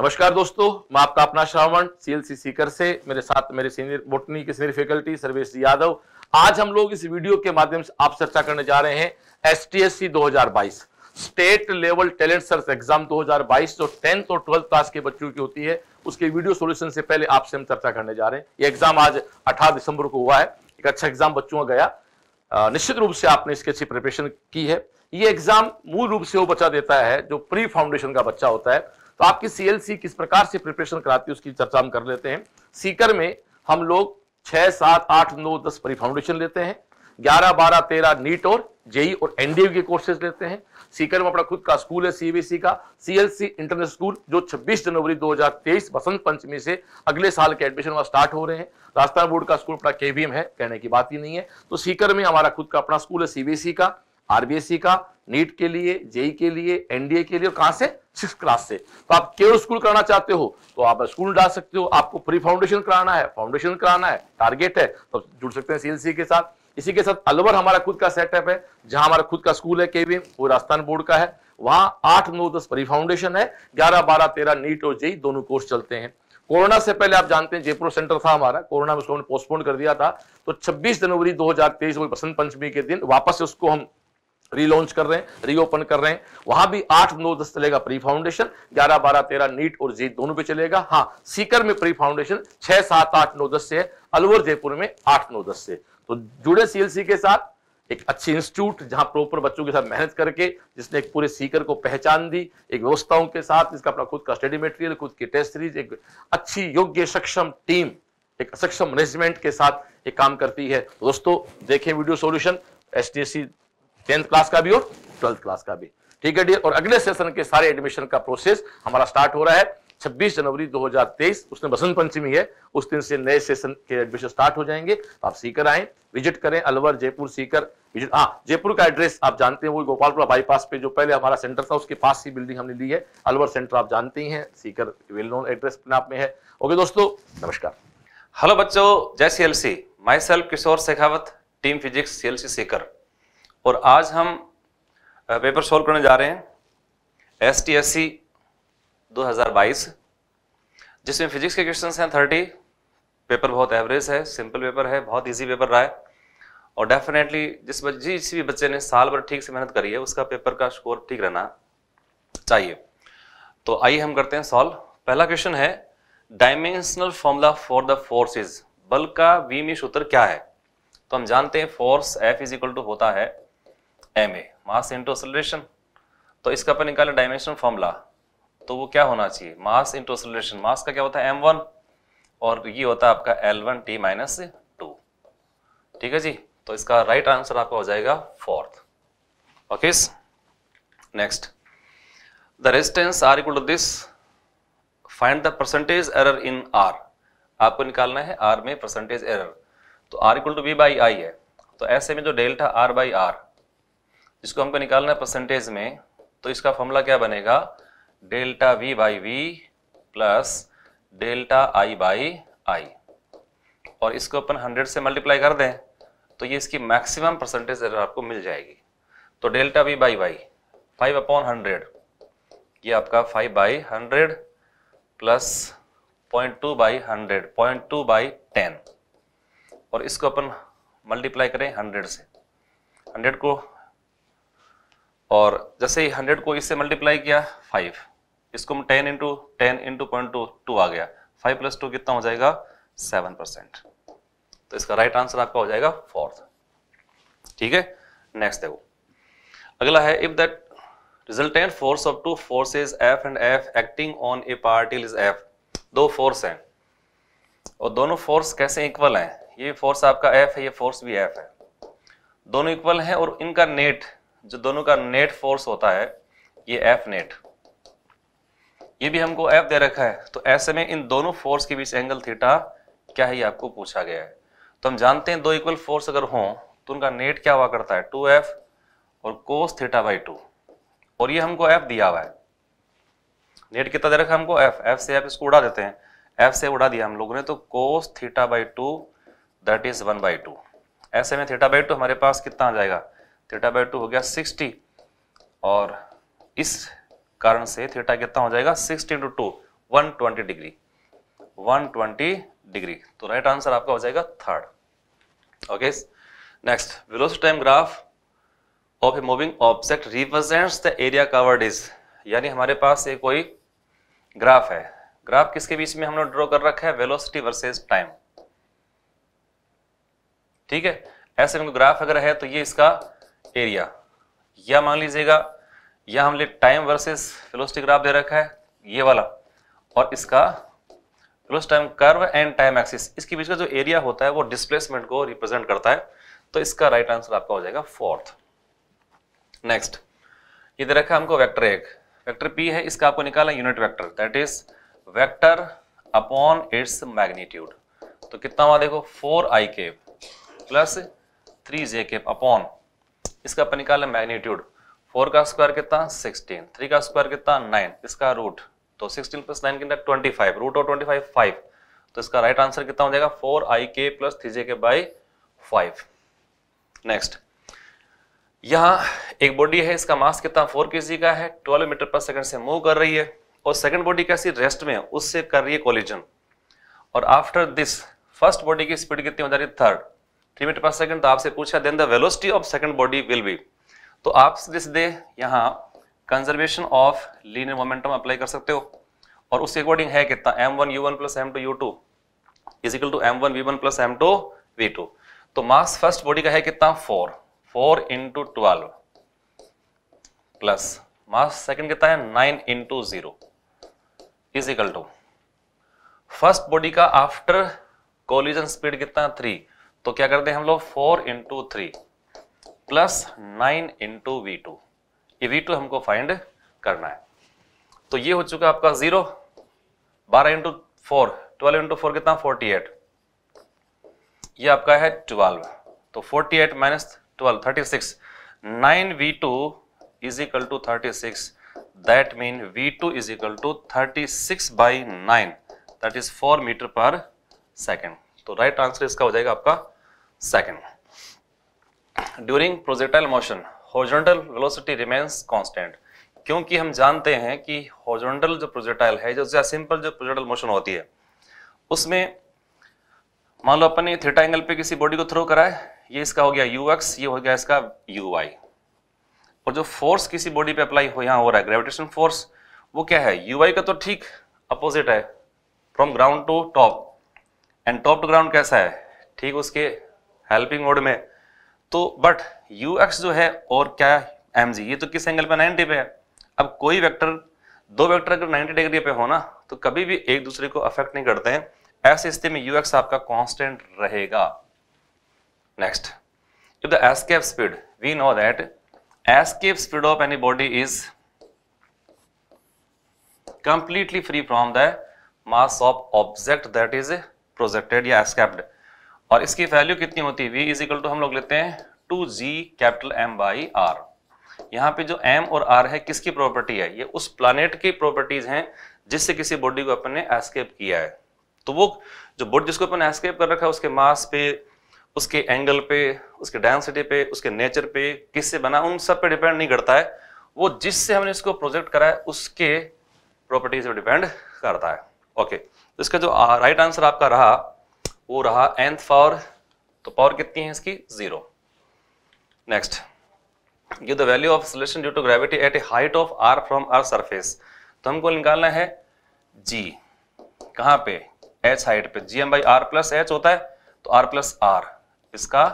नमस्कार दोस्तों मैं आपका अपना श्रावण सीएलसी सीकर से मेरे साथ मेरे सीनियर बोटनी के सीनियर फैकल्टी सर्वेश यादव आज हम लोग इस वीडियो के माध्यम से आप चर्चा करने जा रहे हैं हजार 2022 state level talent search exam 2022 जो टेंथ और ट्वेल्थ क्लास के बच्चों की होती है उसके वीडियो सोल्यूशन से पहले आपसे हम चर्चा करने जा रहे हैं ये एग्जाम आज अठारह दिसंबर को हुआ है एक अच्छा एग्जाम बच्चों का गया निश्चित रूप से आपने इसकी अच्छी प्रिपरेशन की है ये एग्जाम मूल रूप से वो बच्चा देता है जो प्री फाउंडेशन का बच्चा होता है तो आपकी सीएलसी किस प्रकार से प्रिपरेशन कराती है उसकी चर्चा हम कर लेते हैं सीकर में हम लोग छह सात आठ नौ दस परी फाउंडेशन लेते हैं ग्यारह बारह तेरह नीट और जेई e e और एनडीए के कोर्सेज लेते हैं सीकर में अपना खुद का स्कूल है सीबीसी का सीएलसी इंटरनेशनल स्कूल जो 26 जनवरी 2023 बसंत पंचमी से अगले साल के एडमिशन वहां स्टार्ट हो रहे हैं राजस्थान बोर्ड का स्कूल अपना केवीएम है कहने की बात ही नहीं है तो सीकर में हमारा खुद का अपना स्कूल है सीबीएसई का आरबीएसई e का नीट के लिए जेई के लिए एनडीए के लिए और कहाँ से सिक्स क्लास से तो आप केवल स्कूल कराना चाहते हो तो आप स्कूल डाल सकते हो आपको प्री फाउंडेशन कराना है फाउंडेशन कराना है टारगेट है तो जुड़ सकते हैं सीएलसी के साथ इसी के साथ अलवर हमारा खुद का सेटअप है जहां हमारा खुद का स्कूल है केवीएम वो राजस्थान बोर्ड का है वहां आठ नौ दस प्री फाउंडेशन है ग्यारह बारह तेरह नीट और जेई दोनों कोर्स चलते हैं कोरोना से पहले आप जानते हैं जयपुर सेंटर था हमारा कोरोना में उसको हमने पोस्टपोन कर दिया था तो 26 जनवरी 2023 हजार तेईस बसंत पंचमी के दिन वापस उसको हम रीलॉन्च कर रहे हैं रीओपन कर रहे हैं वहां भी आठ नौ दस चलेगा प्री फाउंडेशन ग्यारह बारह तेरह नीट और जीत दोनों पे चलेगा हाँ सीकर में प्री फाउंडेशन छह सात आठ नौ दस से अलवर जयपुर में आठ नौ दस से तो जुड़े सीएलसी के साथ एक अच्छी इंस्टीट्यूट जहां प्रॉपर बच्चों के साथ मेहनत करके जिसने एक पूरे सीकर को पहचान दी एक व्यवस्थाओं के साथ जिसका अपना खुद का स्टडी मटेरियल खुद की टेस्ट सीरीज एक अच्छी योग्य सक्षम टीम एक सक्षम मैनेजमेंट के साथ एक काम करती है तो दोस्तों देखें वीडियो सोल्यूशन एस टेंथ क्लास का भी और ट्वेल्थ क्लास का भी ठीक है डियर और अगले सेशन के सारे एडमिशन का प्रोसेस हमारा स्टार्ट हो रहा है 26 जनवरी 2023 उसमें बसंत पंचमी है उस दिन से नए सेशन के एडमिशन स्टार्ट हो जाएंगे तो आप सीकर आए विजिट करें अलवर जयपुर सीकर विजिट हाँ जयपुर का एड्रेस आप जानते हैं वो गोपालपुरा बाईपास पे जो पहले हमारा सेंटर था उसके पास ही बिल्डिंग हमने ली है अलवर सेंटर आप जानते ही हैं सीकर वेल नोन एड्रेस अपने आप में है ओके दोस्तों नमस्कार हेलो बच्चों Jai C L C myself Kishore Shekhawat team physics C L C Sikar और आज हम पेपर सॉल्व करने जा रहे हैं एस टी एस सी दो हज़ार बाईस जिसमें फिजिक्स के क्वेश्चन हैं थर्टी पेपर बहुत एवरेज है सिंपल पेपर है बहुत इजी पेपर रहा है और डेफिनेटली जिस जिस भी बच्चे ने साल भर ठीक से मेहनत करी है उसका पेपर का स्कोर ठीक रहना चाहिए तो आइए हम करते हैं सॉल्व पहला क्वेश्चन है dimensional formula for the forces बल का वीमी सूत्र क्या है तो हम जानते हैं force F is equal to होता है M A mass into acceleration तो इसका अपन निकाले डायमेंशन फॉर्मूला तो वो क्या होना चाहिए मास इंटू एक्सलेशन मास का क्या होता है एम वन और ये होता है आपका L one T minus two ठीक है जी तो इसका राइट right आंसर आपका हो जाएगा fourth okay next the resistance R equal to this find the percentage error in R आपको निकालना है आर में परसेंटेज एरर तो R equal to V by I है तो ऐसे में जो डेल्टा आर बाई आर इसको हमको निकालना है परसेंटेज में तो इसका फॉर्मूला क्या बनेगा delta V by V plus delta I by I और इसको अपन 100 से मल्टीप्लाई कर दें तो ये इसकी मैक्सिमम परसेंटेज एरर आपको मिल जाएगी तो delta V by Y five upon hundred ये आपका five by hundred plus point two by hundred point two by ten और इसको अपन मल्टीप्लाई करें हंड्रेड से हंड्रेड को और जैसे ही हंड्रेड को इससे मल्टीप्लाई किया फाइव इसको हम ten into ten into point two two आ गया फाइव प्लस टू कितना हो जाएगा सेवन परसेंट तो इसका राइट right आंसर आपका हो जाएगा फोर्थ ठीक है नेक्स्ट देखो अगला है if that resultant force of two forces F and F acting on a particle is F दो फोर्स हैं और दोनों फोर्स कैसे इक्वल हैं ये फोर्स आपका एफ है ये फोर्स भी एफ है दोनों इक्वल हैं और इनका नेट जो दोनों का नेट फोर्स होता है ये एफ नेट ये भी हमको एफ दे रखा है तो ऐसे में इन दोनों फोर्स के बीच एंगल थीटा क्या है ये आपको पूछा गया है तो हम जानते हैं दो इक्वल फोर्स अगर हो तो उनका नेट क्या हुआ करता है टू एफ और कोस थीटा बाई टू और ये हमको एफ दिया हुआ है नेट कितना दे रखा है हमको एफ एफ से एफ इसको उड़ा देते हैं एफ से उड़ा दिया हम लोगों ने तो cos theta by two that is one by two ऐसे में थीटा बाई टू हमारे पास कितना आ जाएगा थीटा बाई टू हो गया सिक्सटी और इस कारण से थीटा कितना हो जाएगा sixty into two one twenty degree one twenty degree तो राइट आंसर आपका हो जाएगा third okay next velocity time graph of a moving object represents the area covered is यानी हमारे पास ये कोई ग्राफ है ग्राफ किसके बीच में हमने ड्रॉ कर रखा है वेलोसिटी वर्सेस टाइम ठीक है ऐसे में ग्राफ अगर है तो ये इसका एरिया यह मान लीजिएगा यह हमने टाइम वर्सेस फिलोस्टिक ग्राफ दे रखा है ये वाला और इसका फिलोस time curve and time axis इसके बीच का जो एरिया होता है वो डिस्प्लेसमेंट को रिप्रेजेंट करता है तो इसका राइट आंसर आपका हो जाएगा फोर्थ नेक्स्ट ये दे रखा है हमको वैक्टर एक वैक्टर पी है इसका आपको निकाला unit vector that is vector upon its magnitude तो कितना हुआ देखो फोर आई के प्लस थ्री जे के अपॉन इसका अपन निकाला मैग्नीट्यूड फोर का स्क्वायर कितना सिक्सटीन थ्री का स्क्वायर कितना नाइन इसका रूट तो सिक्सटीन प्लस नाइन कितना ट्वेंटी फाइव रूट और ट्वेंटी फाइव फाइव तो इसका राइट आंसर कितना हो जाएगा फोर आई के प्लस थ्री जे के बाई फाइव नेक्स्ट यहाँ एक बॉडी है इसका मास कितना फोर के का है ट्वेल्व मीटर पर सेकंड से मूव कर रही है और सेकंड बॉडी कैसी रेस्ट में है उससे कर रही है कोलिजन और आफ्टर दिस फर्स्ट बॉडी की स्पीड कितनी हो जा रही है third three metre per second तो आपसे पूछा then the velocity of second body will be तो आप सीधे दे यहाँ conservation of linear momentum apply कर सकते हो और उसके अकॉर्डिंग है कितना M one U one plus M two U two equal to M one V one plus M two V two तो मास फर्स्ट बॉडी का है कितना four four into twelve plus mass second कितना है nine into zero equal to first body का after collision speed कितना three तो क्या करते हैं हम लोग four into three plus nine into V two ये वी टू हमको फाइंड करना है तो ये हो चुका आपका जीरो बारह into four twelve into four कितना फोर्टी एट ये आपका है ट्वेल्व तो forty eight minus twelve thirty six nine V two is equal to thirty six that mean V two is equal to thirty six by nine that is four metre per second तो right answer इसका हो जाएगा आपका second during projectile motion horizontal velocity remains constant क्योंकि हम जानते हैं कि हॉर्जोंटल जो प्रोजेक्टाइल है जो सिंपल जो प्रोजेक्टाइल मोशन होती है उसमें मान लो अपन ने थीटा एंगल पे किसी बॉडी को थ्रो कराए ये इसका हो गया यू ये हो गया इसका यू और जो फोर्स किसी बॉडी पे अप्लाई हो यहां हो रहा है ग्रेविटेशन फोर्स वो क्या है यू का तो ठीक अपोजिट है from ground to top and top to ground कैसा है ठीक उसके हेल्पिंग मोड में तो बट यू एक्स जो है और क्या एम जी ये तो किस एंगल पे 90 पे है अब कोई वेक्टर दो वेक्टर अगर 90 डिग्री पे हो ना तो कभी भी एक दूसरे को अफेक्ट नहीं करते हैं ऐसे स्थिति में यू एक्स आपका कॉन्स्टेंट रहेगा next if the escape speed we know that escape speed of any body is completely free from the mass of object that is projected या एस्केप्ड और इसकी वैल्यू कितनी होती है वी इज इक्वल टू हम लोग लेते हैं two G capital M by R यहाँ पे जो एम और आर है किसकी प्रॉपर्टी है ये उस प्लानट की प्रॉपर्टीज हैं जिससे किसी बॉडी को अपन ने एस्केप किया है तो वो जो बॉडी जिसको अपन एस्केप कर रखा है उसके मास पे उसके एंगल पे उसके डेंसिटी पे उसके नेचर पे किससे बना उन सब पे डिपेंड नहीं करता है वो जिससे हमने इसको प्रोजेक्ट करा है उसके प्रॉपर्टीज पर डिपेंड करता है ओके okay. तो इसका जो राइट आंसर आपका रहा वो रहा एंथ पावर तो पावर कितनी है इसकी zero next give the value of solution due to gravity at a height of R from R surface तो हमको निकालना है जी कहां पे एच हाइट पे G M by R plus H होता है तो आर प्लस आर इसका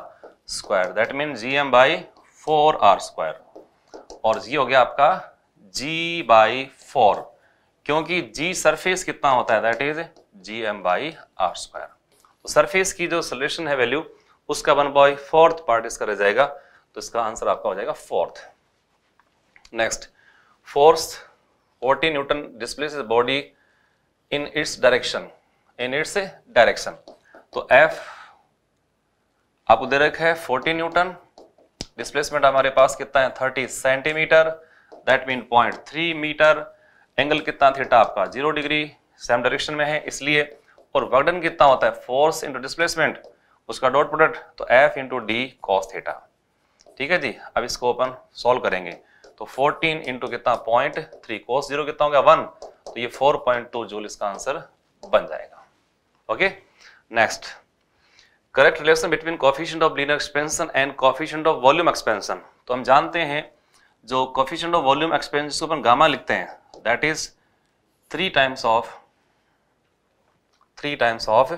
square that mean G M by four R square और ये हो गया आपका जी बाई फोर क्योंकि जी सरफेस कितना होता है that is G M by R square तो सरफेस की जो सोल्यूशन है वैल्यू उसका वन बाई फोर्थ पार्ट इसका रह जाएगा तो इसका आंसर आपका हो जाएगा fourth next force 40 newton displace body in its direction in its direction तो एफ आपको दे रखा है 40 न्यूटन डिस्प्लेसमेंट हमारे पास कितना है 30 centimetre that mean point three metre angle कितना थीटा आपका जीरो डिग्री सेम डायरेक्शन में है इसलिए और वर्कडन कितना होता है फोर्स इंटू डिस्प्लेसमेंट उसका डॉट प्रोडक्ट तो F into D cos theta ठीक है जी अब इसको अपन सॉल्व करेंगे तो 14 इंटू कितना पॉइंट थ्री कॉस जीरो कितना होगा वन तो ये 4.2 जूल इसका आंसर बन जाएगा okay next correct relation between coefficient of linear expansion and coefficient of volume expansion तो हम जानते हैं जो कॉफिशेंट ऑफ वॉल्यूम एक्सपेंस जिसको अपन गामा लिखते हैं that is three times of three times of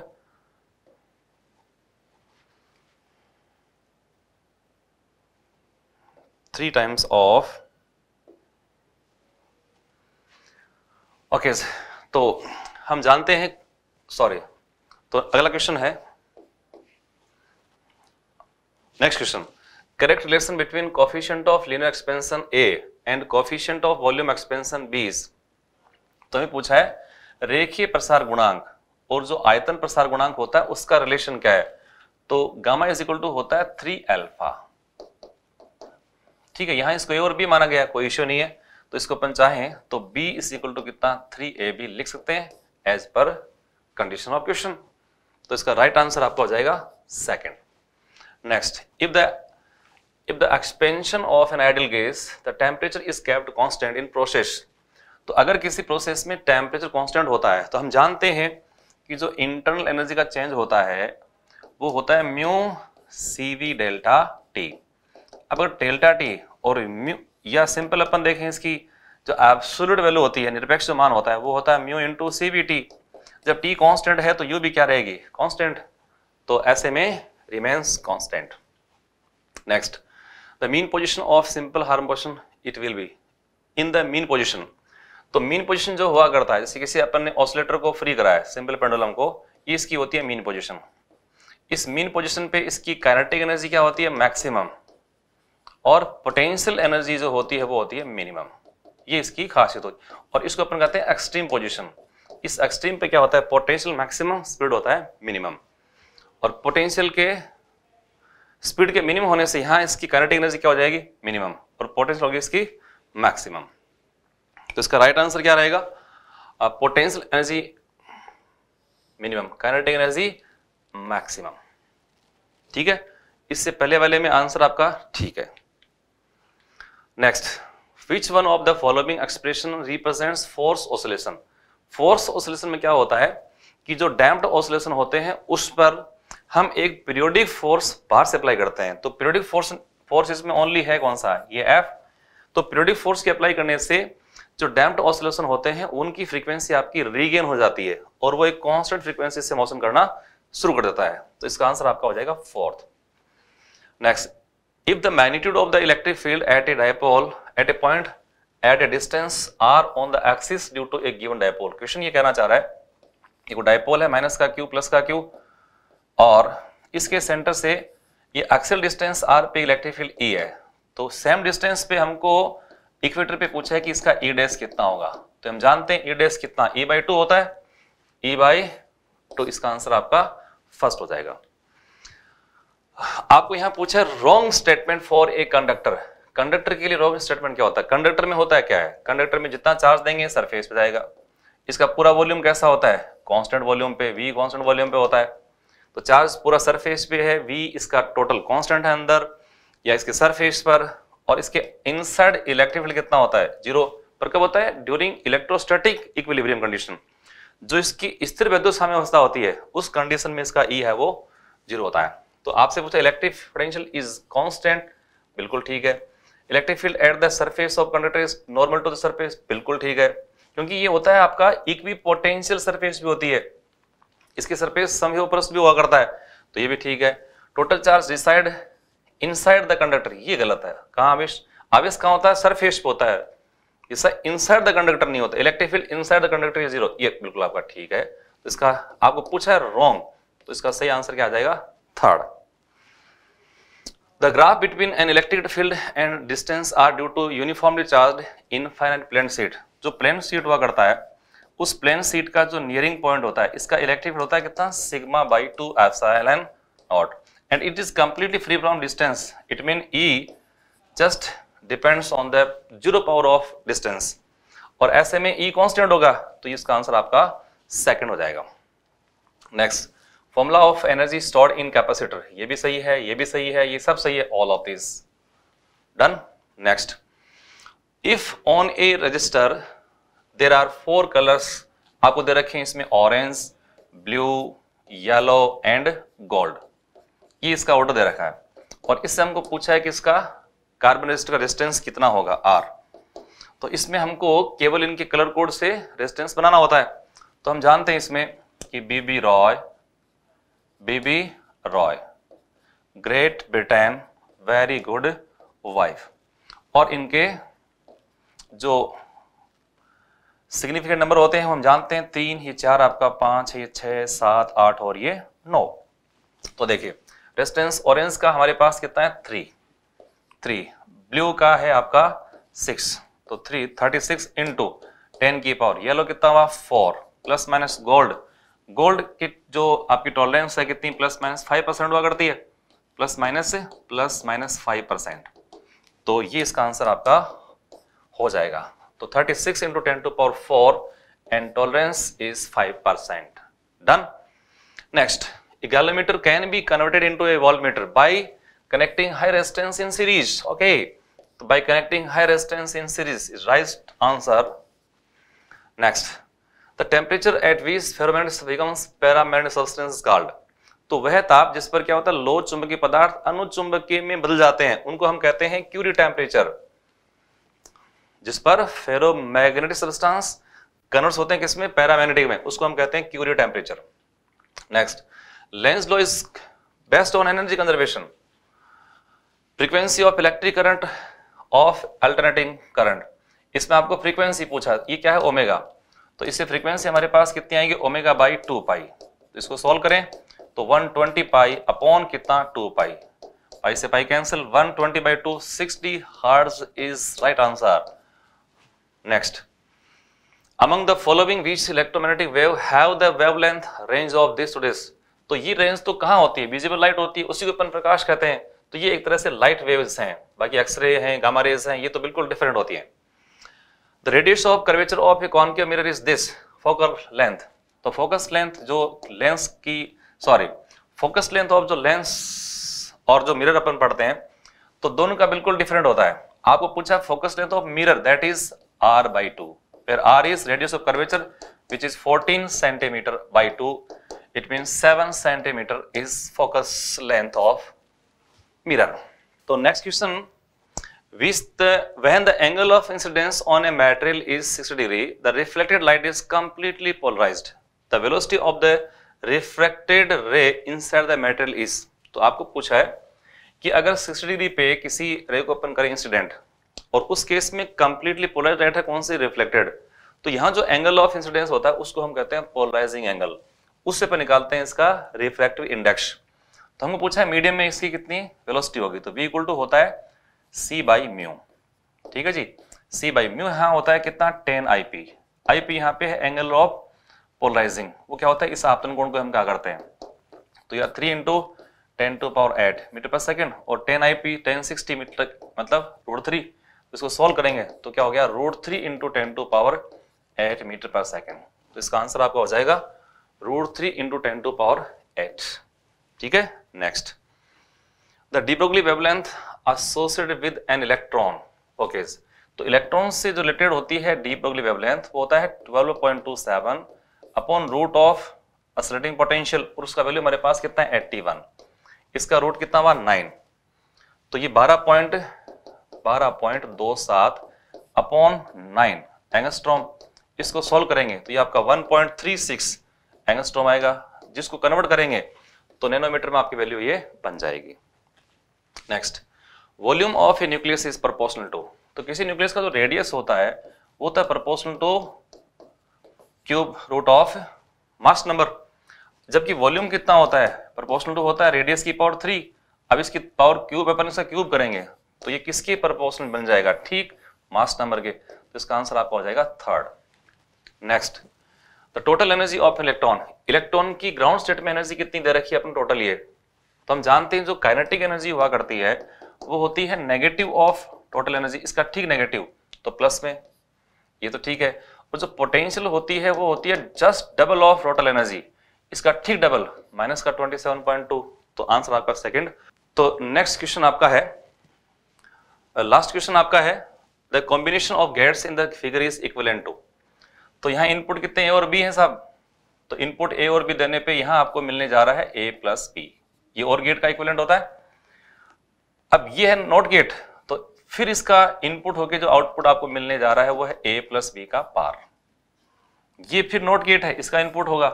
three times of okay तो हम जानते हैं सॉरी तो अगला क्वेश्चन है next question correct relation between coefficient of linear expansion a and coefficient of volume expansion b is तो हमें पूछा है रेखीय प्रसार गुणांक और जो आयतन प्रसार गुणांक होता है उसका रिलेशन क्या है तो गामा इज इक्वल टू होता है थ्री एल्फा ठीक है यहां इसको और बी माना गया कोई इश्यू नहीं है तो इसको अपन चाहें तो b इज इक्वल टू कितना थ्री ए बी लिख सकते हैं as per condition of question तो इसका राइट right आंसर आपको हो जाएगा second next if the if the expansion of an ideal gas the temperature is kept constant in process तो अगर किसी प्रोसेस में टेम्परेचर कॉन्स्टेंट होता है तो हम जानते हैं कि जो इंटरनल एनर्जी का चेंज होता है वो होता है mu C V delta T अब अगर डेल्टा टी और म्यू या सिंपल अपन देखें इसकी जो एब्सोल्यूट वैल्यू होती है निरपेक्ष जो मान होता है वो होता है mu into C V T जब टी कांस्टेंट है तो यू भी क्या रहेगी कांस्टेंट तो ऐसे में remains constant next the mean position of simple harmonic it will be in the mean position तो मीन पोजीशन जो हुआ करता है जैसे किसी अपन ने ऑसिलेटर को फ्री कराया सिंपल पेंडुलम को ये इसकी होती है मीन पोजीशन इस मीन पोजीशन पे इसकी काइनेटिक एनर्जी क्या होती है मैक्सिमम और पोटेंशियल एनर्जी जो होती है वो होती है मिनिमम ये इसकी खासियत होती है और इसको अपन कहते हैं एक्सट्रीम पोजिशन इस एक्सट्रीम पे क्या होता है पोटेंशियल मैक्सिमम स्पीड होता है मिनिमम और पोटेंशियल के स्पीड के मिनिमम होने से यहां इसकी काइनेटिक एनर्जी क्या हो जाएगी मिनिमम और पोटेंशियल होगी इसकी मैक्सिमम तो इसका राइट आंसर क्या रहेगा potential energy minimum kinetic energy maximum ठीक है इससे पहले वाले में आंसर आपका ठीक है next which one of the following expression represents force oscillation force oscillation में क्या होता है कि जो डैम्प्ड ऑसोलेशन होते हैं उस पर हम एक पीरियोडिक फोर्स बाहर से अप्लाई करते हैं तो पीरियोडिक फोर्स फोर्स इसमें ओनली है कौन सा ये एफ तो पीरियोडिक फोर्स की अप्लाई करने से जो डैम्प्ड ऑसिलेशन होते हैं उनकी फ्रीक्वेंसी आपकी रीगेन हो जाती है और वो एक कांस्टेंट फ्रीक्वेंसी से मौसम करना शुरू कर देता है तो इसका आंसर आपका हो जाएगा fourth next if the magnitude of the electric field at a dipole at a point at a distance R on the axis due to a given dipole question ये कहना चाह रहा है एक डायपोल है माइनस का क्यू प्लस का Q और इसके सेंटर से ये एक्सेल डिस्टेंस आर पे इलेक्ट्रिक फील्ड ई है तो सेम डिस्टेंस पे हमको इक्वेटर पे पूछा है कि इसका ई e डेस कितना होगा तो हम जानते हैं ई e डेस कितना ई बाई टू होता है ई बाई टू इसका आंसर आपका फर्स्ट हो जाएगा आपको यहां पूछा है wrong statement for a conductor conductor के लिए रॉन्ग स्टेटमेंट क्या होता है कंडक्टर में होता है क्या है कंडक्टर में जितना चार्ज देंगे सरफेस पे जाएगा इसका पूरा वॉल्यूम कैसा होता है कांस्टेंट वॉल्यूम पे वी कांस्टेंट वॉल्यूम पे होता है तो चार्ज पूरा सरफेस पे है वी इसका टोटल कांस्टेंट है अंदर या इसके सरफेस पर और इसके इनसाइड इलेक्ट्रिक फील्ड कितना होता है जीरो पर कब होता है ड्यूरिंग इलेक्ट्रोस्टैटिक इक्विलिब्रियम कंडीशन जो इसकी स्थिर वैद्युत साम्य अवस्था होती है उस कंडीशन में इसका ई e है वो जीरो होता है तो आपसे पूछा इलेक्ट्रिक पोटेंशियल इज कॉन्स्टेंट बिल्कुल ठीक है electric field at the surface of conductor is normal to the surface बिल्कुल ठीक है क्योंकि ये होता है आपका इक्वी पोटेंशियल सरफेस भी होती है इसके सर पे समयोपरस भी हुआ करता है तो ये भी ठीक है total charge decide inside the conductor ये गलत है कहाँ आवेश आवेश कहाँ होता है सरफेस पे होता है इसका इनसाइड द कंडक्टर नहीं होता electric field inside the conductor is zero ये बिल्कुल आपका ठीक है तो इसका आपको पूछा है रॉन्ग तो इसका सही आंसर क्या आ जाएगा third the graph between an electric field and distance R due to uniformly charge in finite plane sheet जो प्लेन सीट हुआ करता है उस प्लेन सीट का जो नियरिंग पॉइंट होता है इसका इलेक्ट्रिक फील्ड होता है कितना sigma by two epsilon naught and it is completely free from distance it mean E just depends on the zero power of distance और ऐसे में ई e कांस्टेंट होगा तो इसका आंसर आपका सेकेंड हो जाएगा next formula of energy stored in capacitor ये भी सही है ये भी सही है ये सब सही है all of this done next if on a resistor there are four colours आपको दे रखे हैं इसमें orange blue yellow and gold ये इसका ऑर्डर दे रखा है और इससे हमको पूछा है कि इसका कार्बन रेजिस्टर का रेजिस्टेंस कितना होगा आर तो इसमें हमको केवल इनके कलर कोड से रेजिस्टेंस बनाना होता है तो हम जानते हैं इसमें कि B B Roy B B Roy Great Britain very good wife और इनके जो सिग्निफिकेंट नंबर होते हैं हम जानते हैं तीन ये चार आपका पांच ये छह सात आठ और ये नौ तो देखिए रेस्टेंस ऑरेंज का हमारे पास कितना है थ्री थ्री ब्लू का है आपका सिक्स तो three thirty six into ten की पावर येलो कितना हुआ four plus minus gold gold की जो आपकी टॉलरेंस है कितनी प्लस माइनस फाइव परसेंट हुआ करती है plus minus plus minus five percent तो ये इसका आंसर आपका हो जाएगा तो 36 six into ten to power four and tolerance is 5 percent done next galvanometer can be converted into a voltmeter by connecting high resistance in series okay तो by connecting high resistance in series is right answer next the temperature at which ferromagnetic becomes paramagnetic substance called तो वह ताप जिस पर क्या होता है लो चुंबकीय पदार्थ अनुचुंबकीय में बदल जाते हैं उनको हम कहते हैं क्यूरी टेम्परेचर जिस पर फेरोमैग्नेटिक सब्सटेंस कन्वर्ट होते हैं किसमें पैरामैग्नेटिक में उसको हम कहते हैं Curie temperature next Lenz law is based on energy conservation frequency of electric current of alternating current इसमें आपको फ्रीक्वेंसी पूछा ये क्या है ओमेगा तो इससे फ्रीक्वेंसी हमारे पास कितनी आएगी ओमेगा बाई टू पाई तो इसको सॉल्व करें तो 120 पाई अपॉन कितना 2 पाई पाई से pi cancel 120 twenty by two sixty hertz is right answer Next. Among the following which electromagnetic wave have the wavelength range of this to this? तो ये range तो कहाँ होती है विजिबल लाइट होती है उसी को अपन प्रकाश कहते हैं तो ये एक तरह से लाइट वेव्स हैं बाकी एक्सरे हैं गामा रेज हैं ये तो बिल्कुल डिफरेंट होती हैं the radius of curvature of a concave mirror is this focus length तो फोकस लेंथ जो लेंस की सॉरी फोकस लेंथ ऑफ जो लेंस और जो मिरर अपन पढ़ते हैं तो दोनों का बिल्कुल डिफरेंट होता है आपको पूछा focus length of mirror that is r by 2 where r is radius of curvature which is 14 centimeter by 2 it means 7 centimeter is focus length of mirror so next question which the, when the angle of incidence on a material is 60 degree the reflected light is completely polarized the velocity of the refracted ray inside the material is तो आपको पूछा है कि अगर 60 degree पे किसी रे को अपन करें इंसिडेंट और उस केस में कंप्लीटली पोलराइज लाइट है कौन सी रिफ्लेक्टेड तो यहां जो एंगल ऑफ इंसिडेंस होता है उसको हम कहते हैं पोलराइजिंग एंगल उससे पर निकालते हैं इसका रिफ्रैक्टिव इंडेक्स तो हमको पूछा है मीडियम में इसकी कितनी वेलोसिटी होगी तो वी इक्वल टू होता है सी बाई म्यू ठीक है जी सी बाई म्यू यहां होता है कितना ten I P I P यहां पे है एंगल ऑफ पोलराइजिंग वो क्या होता है इस आपतन कोण को हम क्या करते हैं तो यह three into ten to power eight metre per second और ten I P ten sixty metre मतलब रूट थ्री इसको सॉल्व करेंगे तो क्या हो गया root three into ten to power eight metre per second तो इसका आंसर आपका हो जाएगा root three into ten to power eight ठीक है next the de Broglie wavelength associated with an electron okay तो इलेक्ट्रॉन से जो रिलेटेड होती है डिब्रोगली वेबलेंथ वो होता है twelve point two seven upon root of accelerating potential और उसका वैल्यू हमारे पास कितना है एट्टी वन इसका रूट कितना हुआ नाइन तो ये बारह पॉइंट बारह पॉइंट दो सात अपॉन नाइन एंगस्ट्रॉम इसको सॉल्व करेंगे तो ये आपका one point three six angstrom आएगा जिसको कन्वर्ट करेंगे तो नैनोमीटर में आपकी वैल्यू ये बन जाएगी next volume of a nucleus is proportional to तो किसी न्यूक्लियस का जो रेडियस होता है वो होता है proportional to cube root of mass number जबकि वॉल्यूम कितना होता है प्रपोर्शनल टू होता है रेडियस की पावर थ्री अब इसकी पावर क्यूब अपन इसका क्यूब करेंगे तो ये किसके प्रपोर्शनल बन जाएगा ठीक मास नंबर के तो इसका आंसर आपका हो जाएगा third next the total energy of electron electron की ग्राउंड स्टेट में एनर्जी कितनी दे रखी है अपन टोटल ये तो हम जानते हैं जो काइनेटिक एनर्जी हुआ करती है वो होती है नेगेटिव ऑफ टोटल एनर्जी इसका ठीक नेगेटिव तो प्लस में ये तो ठीक है और जो पोटेंशियल होती है वो होती है just double of total energy इसका ठीक डबल माइनस का 27.2 तो आंसर आपका सेकंड तो नेक्स्ट क्वेश्चन आपका है लास्ट uh, क्वेश्चन आपका है the combination of gates in the figure is equivalent to तो यहाँ इनपुट कितने ए और बी हैं साहब तो इनपुट ए और बी देने पे यहां आपको मिलने जा रहा है ए प्लस बी ये और गेट का इक्वलेंट होता है अब ये है नॉट गेट तो फिर इसका इनपुट होके जो आउटपुट आपको मिलने जा रहा है वो है ए प्लस बी का बार ये फिर नॉट गेट है इसका इनपुट होगा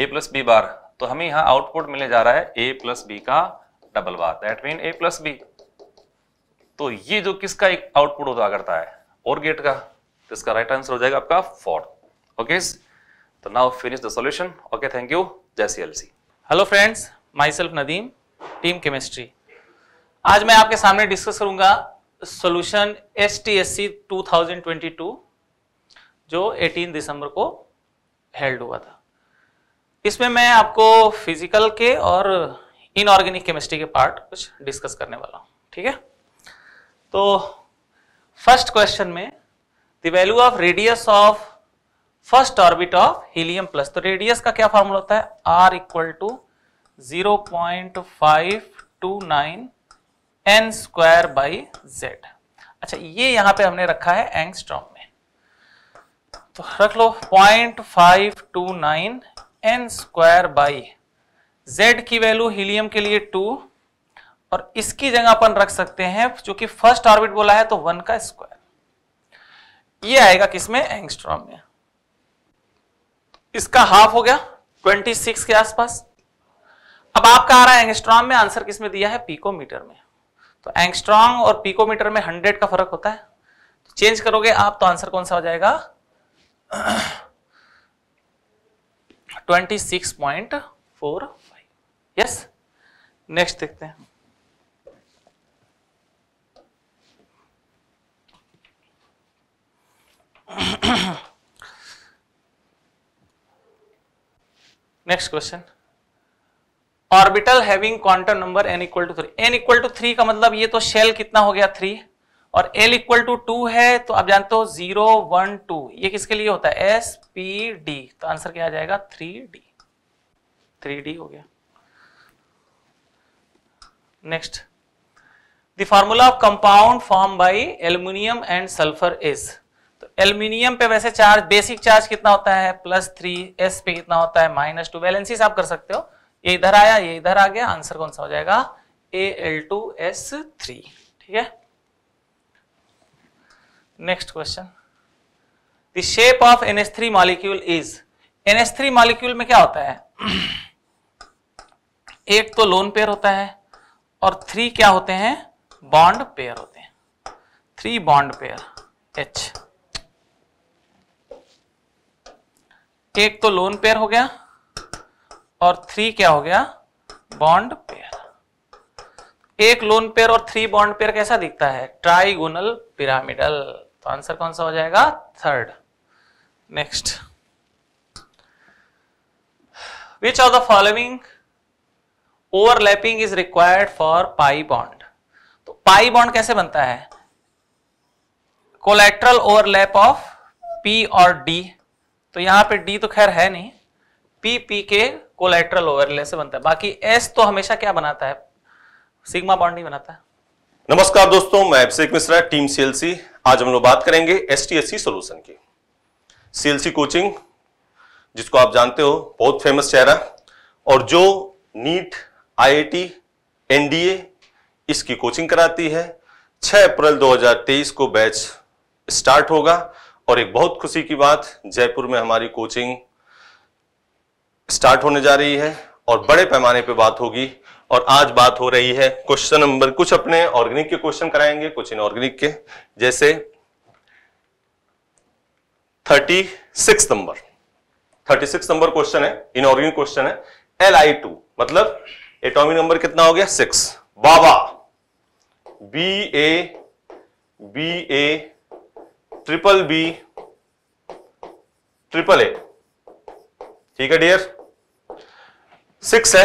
ए प्लस बी बार तो हमें यहां आउटपुट मिलने जा रहा है ए प्लस बी का double bar that mean A plus B तो ये जो किसका एक आउटपुट होता करता है और गेट का तो इसका राइट आंसर हो जाएगा आपका फोर ओके तो now finish the solution okay thank you Jai C L C hello friends my self Nadeem team chemistry आज मैं आपके सामने डिस्कस करूंगा solution S T S C two thousand twenty two जो 18 दिसंबर को हेल्ड हुआ था इसमें मैं आपको फिजिकल के और इनऑर्गेनिक केमिस्ट्री के पार्ट कुछ डिस्कस करने वाला हूँ ठीक है तो फर्स्ट क्वेश्चन में the value of radius of first orbit of helium plus तो रेडियस का क्या फॉर्मूला होता है R equal to zero point five two nine N square by Z अच्छा ये यहां पे हमने रखा है एंगस्ट्रॉम में तो रख लो point five two nine N square by Z की वैल्यू हीलियम के लिए टू और इसकी जगह अपन रख सकते हैं चूंकि फर्स्ट ऑर्बिट बोला है तो वन का स्क्वायर ये आएगा किसमें एंगस्ट्रॉम में इसका हाफ हो गया 26 के आसपास अब आपका आ रहा है एंगस्ट्रॉम में आंसर किसमें दिया है पीकोमीटर में तो एंगस्ट्रॉम और पीकोमीटर में 100 का फर्क होता है तो चेंज करोगे आप तो आंसर कौन सा हो जाएगा 26.45 यस नेक्स्ट देखते हैं next question orbital having quantum number n equal to three N equal to three का मतलब ये तो शेल कितना हो गया थ्री और एल इक्वल टू टू है तो आप जानते हो जीरो वन टू ये किसके लिए होता है एस पी डी तो आंसर क्या आ जाएगा थ्री डी थ्री डी हो गया next the formula of compound form by aluminium and sulphur is aluminium पे वैसे चार्ज बेसिक चार्ज कितना होता है प्लस थ्री एस पे कितना होता है माइनस टू बैलेंसिस आप कर सकते हो ये इधर आया ये इधर आ गया आंसर कौन सा हो जाएगा A L two S three ठीक है next question the shape of NS three molecule is N S three molecule में क्या होता है एक तो लोन पेयर होता है और थ्री क्या होते हैं बॉन्ड पेयर होते हैं थ्री बॉन्ड पेयर एच एक तो लोन पेयर हो गया और थ्री क्या हो गया बॉन्ड पेयर एक लोन पेयर और थ्री बॉन्ड पेयर कैसा दिखता है ट्राइगोनल पिरामिडल तो आंसर कौन सा हो जाएगा third next which are the following overlapping is required for pi bond तो पाई बॉन्ड कैसे बनता है कोलेट्रल ओवरलैप ऑफ पी और डी तो यहां पे डी तो खैर है नहीं पी पी के कोलेट्रल ओवरले से बनता है बाकी एस तो हमेशा क्या बनाता है सिग्मा बॉन्ड नहीं बनाता है नमस्कार दोस्तों मैं अभिषेक मिश्रा टीम सीएलसी आज हम लोग बात करेंगे S T S C solution की सीएलसी कोचिंग जिसको आप जानते हो बहुत फेमस चेहरा और जो नीट आईआईटी एनडीए इसकी कोचिंग कराती है 6 अप्रैल 2023 को बैच स्टार्ट होगा और एक बहुत खुशी की बात जयपुर में हमारी कोचिंग स्टार्ट होने जा रही है और बड़े पैमाने पे बात होगी और आज बात हो रही है क्वेश्चन नंबर कुछ अपने ऑर्गेनिक के क्वेश्चन कराएंगे कुछ इनऑर्गेनिक के जैसे thirty six number thirty six number question है इनऑर्गेनिक क्वेश्चन है एल आई टू मतलब एटॉमिक नंबर कितना हो गया सिक्स बाबा B A B A triple B triple A ठीक है डियर सिक्स है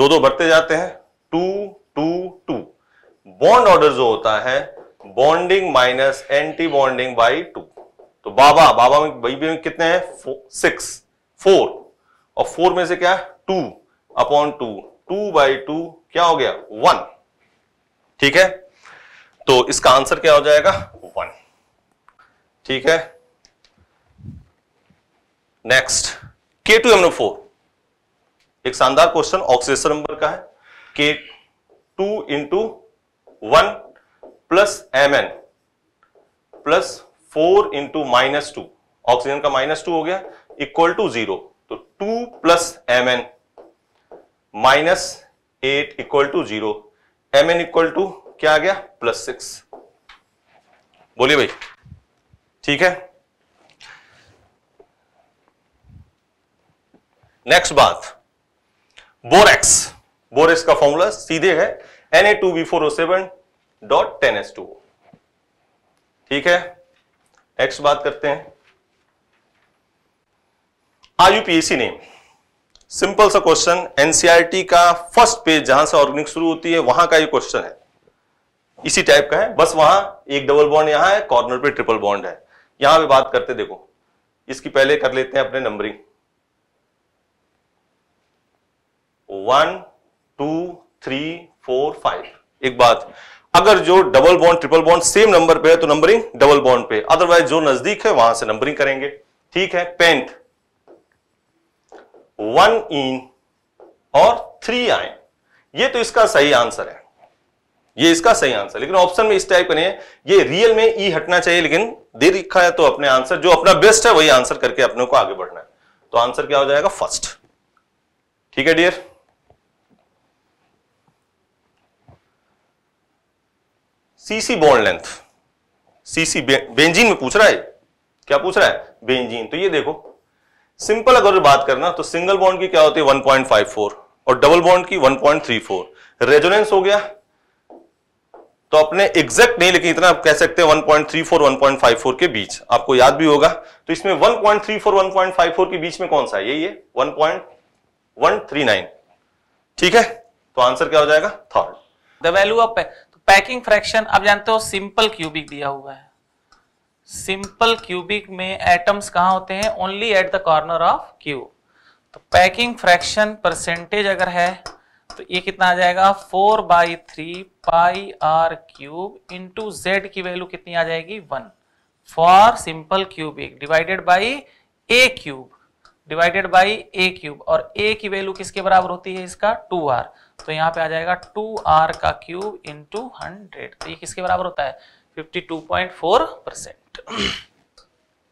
दो दो बढ़ते जाते हैं two two two bond order जो होता है bonding minus anti bonding by two तो बाबा बाबा में बीबी में कितने हैं सिक्स फोर और फोर में से क्या है two upon two two by two क्या हो गया वन ठीक है तो इसका आंसर क्या हो जाएगा ठीक है नेक्स्ट के टू एमनो फोर एक शानदार क्वेश्चन ऑक्सीजन नंबर का है K two into one plus M N plus four into minus two oxygen का माइनस टू हो गया इक्वल टू जीरो तो two plus M N minus eight equal to zero M N equal to क्या आ गया plus six बोलिए भाई ठीक है नेक्स्ट बात बोरेक्स बोरेक्स का फॉर्मूला सीधे है N A two B four O seven dot ten S two ठीक है नेक्स्ट बात करते हैं आयूपीएसी नेम सिंपल सा क्वेश्चन एनसीईआरटी का फर्स्ट पेज जहां से ऑर्गेनिक शुरू होती है वहां का ये क्वेश्चन है इसी टाइप का है बस वहां एक डबल बॉन्ड यहां है कॉर्नर पे ट्रिपल बॉन्ड है यहां पर बात करते देखो इसकी पहले कर लेते हैं अपने numbering one two three four five एक बात अगर जो double bond triple bond same number पे है तो नंबरिंग डबल बॉन्ड पे अदरवाइज जो नजदीक है वहां से नंबरिंग करेंगे ठीक है पेंट वन इन और थ्री आए ये तो इसका सही आंसर है ये इसका सही आंसर लेकिन ऑप्शन में इस टाइप का नहीं है ये रियल में ई e हटना चाहिए लेकिन दे रखा है तो अपने आंसर जो अपना बेस्ट है वही आंसर करके अपने को आगे बढ़ना है तो आंसर क्या हो जाएगा फर्स्ट ठीक है dear C C bond length C C benzene में पूछ रहा है क्या पूछ रहा है बेंजीन तो ये देखो सिंपल अगर बात करना तो सिंगल बॉन्ड की क्या होती है 1.54 और डबल बॉन्ड की 1.34 रेजोनेंस हो गया तो अपने एग्जैक्ट नहीं लेकिन इतना आप कह सकते हैं 1.34 1.54 के बीच आपको याद भी होगा तो इसमें 1.34 1.54 के बीच में कौन सा है यही है 1.139 ठीक है तो आंसर क्या हो जाएगा third the value of packing fraction आप जानते हो सिंपल क्यूबिक दिया हुआ है सिंपल क्यूबिक में एटम्स कहाँ होते हैं only at the corner of cube तो पैकिंग फ्रैक्शन परसेंटेज अगर है तो ये कितना आ जाएगा four by three pi r cube into Z की वैल्यू कितनी आ जाएगी one for simple cubic divided by a cube divided by a cube और ए की वैल्यू किसके बराबर होती है इसका टू आर तो यहाँ पे आ जाएगा टू आर का क्यूब इंटू हंड्रेड तो ये किसके बराबर होता है fifty two point four percent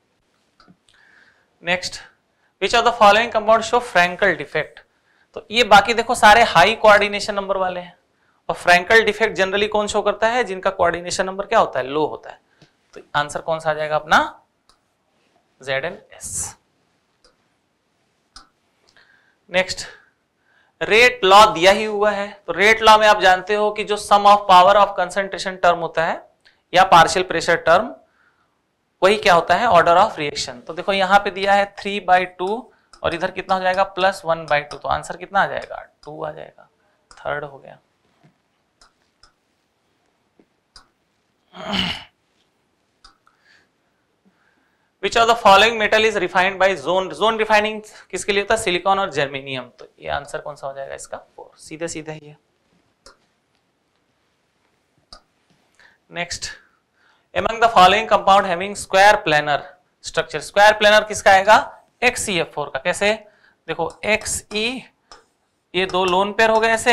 next which of the following compound show Frenkel defect तो ये बाकी देखो सारे हाई कोऑर्डिनेशन नंबर वाले हैं और फ्रैंकल डिफेक्ट जनरली कौन शो करता है जिनका कोऑर्डिनेशन नंबर क्या होता है लो होता है तो आंसर कौन सा आ जाएगा अपना Z N S next rate law दिया ही हुआ है तो रेट लॉ में आप जानते हो कि जो sum of power of concentration term होता है या पार्शियल प्रेशर टर्म वही क्या होता है ऑर्डर ऑफ रिएक्शन तो देखो यहां पे दिया है थ्री बाई टू और इधर कितना हो जाएगा प्लस वन बाई टू तो आंसर कितना आ जाएगा टू आ जाएगा थर्ड हो गया which of the following metal is refined by zone zone refining किसके लिए होता है सिलिकॉन और जर्मेनियम तो ये आंसर कौन सा हो जाएगा इसका फोर सीधे सीधे ही है next among the following compound having square planar structure square planar किसका आएगा एक्स ई एफ फोर का कैसे देखो एक्स ई e, ये दो लोन पेयर हो गए ऐसे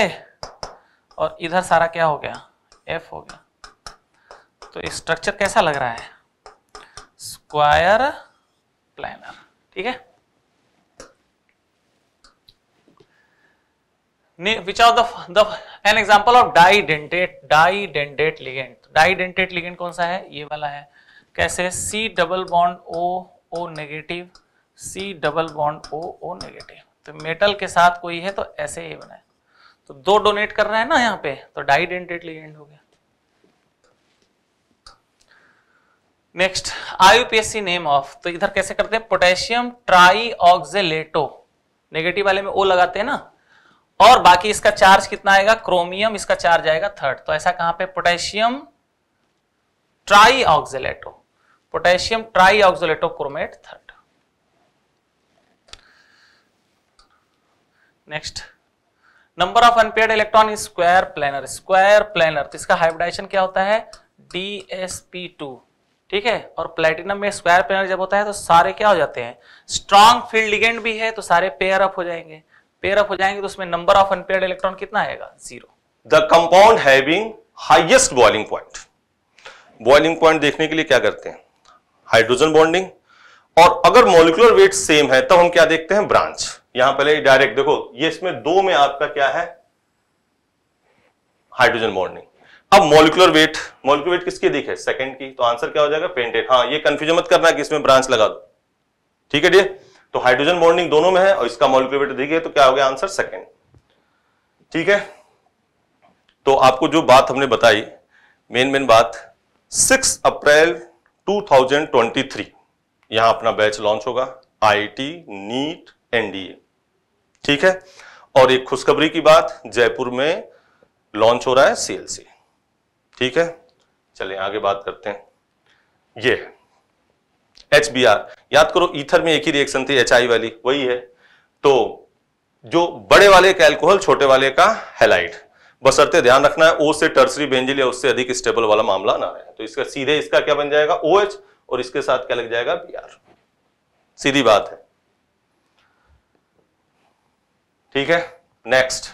और इधर सारा क्या हो गया एफ हो गया तो स्ट्रक्चर कैसा लग रहा है स्क्वायर प्लानर ठीक है which are the an example of didentate didentate ligand didentate ligand कौन सा है ये वाला है कैसे C double bond O O negative C double bond O O negative तो मेटल के साथ कोई है तो ऐसे ही बनाए तो दो डोनेट कर रहे हैं ना यहाँ पे तो डाइडेंटेड लिगेंड हो गया नेक्स्ट आईयूपीएससी नेम ऑफ तो इधर कैसे करते हैं पोटेशियम ट्राई ऑक्जेलेटो नेगेटिव वाले में ओ लगाते हैं ना और बाकी इसका चार्ज कितना आएगा क्रोमियम इसका चार्ज आएगा थर्ड तो ऐसा कहां पे potassium tri oxalato potassium tri oxalato chromate third next number of unpaired electron is square planar square planar तो इसका हाइब्रिडाइजेशन क्या होता है डी ठीक है और प्लेटिनम में स्क्वायर प्लानर जब होता है तो सारे क्या हो जाते हैं स्ट्रॉन्ग फील्ड लिगेंड भी है तो सारे पेयर अप हो जाएंगे पेयर अप हो जाएंगे तो उसमें नंबर ऑफ अनपेड इलेक्ट्रॉन कितना आएगा zero the compound having highest boiling point boiling point देखने के लिए क्या करते हैं हाइड्रोजन बॉन्डिंग और अगर मोलिकुलर वेट सेम है तो हम क्या देखते हैं ब्रांच यहां पहले डायरेक्ट देखो ये इसमें दो में आपका क्या है हाइड्रोजन बॉन्डिंग अब मोलिकुलर वेट मोलिकुलर वेट किसकी दिखे है सेकंड की तो आंसर क्या हो जाएगा पेंटेड हाँ ये कंफ्यूजन मत करना कि इसमें ब्रांच लगा दो ठीक है तो हाइड्रोजन बॉन्डिंग दोनों में है और इसका मोलिकुलर वेट दिखे तो क्या हो गया आंसर सेकेंड ठीक है तो आपको जो बात हमने बताई मेन मेन बात सिक्स अप्रैल 2023 यहां अपना बैच लॉन्च होगा आईटी नीट एनडीए ठीक है और एक खुशखबरी की बात जयपुर में लॉन्च हो रहा है सीएलसी ठीक है चलिए आगे बात करते हैं ये बी एच याद करो ईथर में एक ही रिएक्शन थी एच वाली वही है तो जो बड़े वाले का एल्कोहल छोटे वाले का हेलाइट बसरते ध्यान रखना है ओ से टर्सरी बेंजिल या उससे अधिक स्टेबल वाला मामला ना रहे तो इसका सीधे इसका क्या बन जाएगा ओ OH और इसके साथ क्या लग जाएगा बी सीधी बात है ठीक है next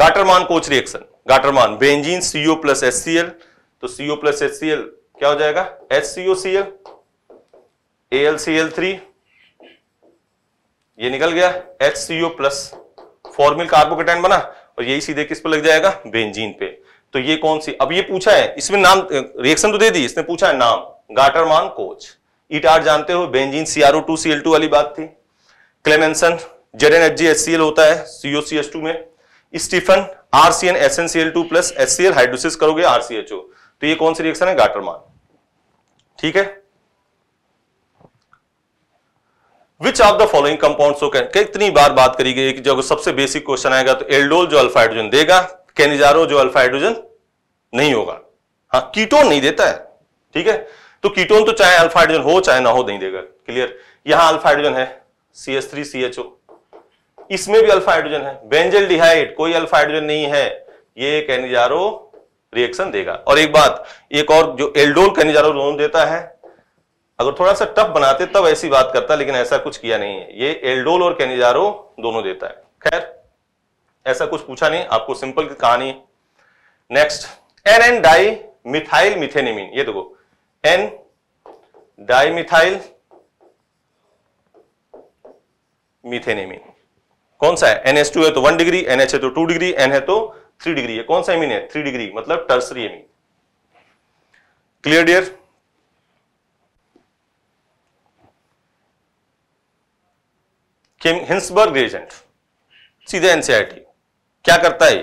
Gattermann Koch reaction Gattermann benzene CO plus S C L तो CO plus S C L क्या हो जाएगा H CO C L A L C L three ये निकल गया H CO plus formyl carbocation बना और यही सीधे किस पर लग जाएगा बेंजीन पे तो ये कौन सी अब ये पूछा है इसमें नाम रिएक्शन तो दे दी इसने पूछा है नाम गाटरमान कोच इट आर जानते हो benzene CRO two CL two वाली बात थी Clemmensen Z N H G S C L होता है सीओ सी एस टू में Stephen R C N S N C L two plus S C L hydrolysis करोगे R C H O तो ये कौन सी रिएक्शन है Gattermann ठीक है which of the following compound कितनी बार बात करी गई जब सबसे बेसिक क्वेश्चन आएगा तो एल्डोल जो अल्फा हाइड्रोजन देगा कैनिजारो जो अल्फा हाइड्रोजन नहीं होगा हाँ कीटोन नहीं देता है ठीक है तो कीटोन तो चाहे अल्फा हाइड्रोजन हो चाहे ना हो नहीं देगा क्लियर यहां अल्फा हाइड्रोजन है C S three C H O इसमें भी अल्फा हाइड्रोजन है बेंजल डिहाइड कोई अल्फा हाइड्रोजन नहीं है ये कैनिजारो रिएक्शन देगा और एक बात एक और जो एल्डोल कैनिजारो लोन देता है अगर थोड़ा सा टफ बनाते तब ऐसी बात करता लेकिन ऐसा कुछ किया नहीं है ये एल्डोल और कैनिजारो दोनों देता है खैर ऐसा कुछ पूछा नहीं आपको सिंपल कहानी next N N di methyl methanimine ये देखो एन डाई मिथाइल मिथेनिमिन कौन सा है एन एस टू है तो वन डिग्री एन एच है तो टू डिग्री एन है तो थ्री डिग्री है कौन सा एमीन है थ्री डिग्री मतलब tertiary amine clear dear Hinsberg reagent सीधे एनसीआरटी e क्या करता है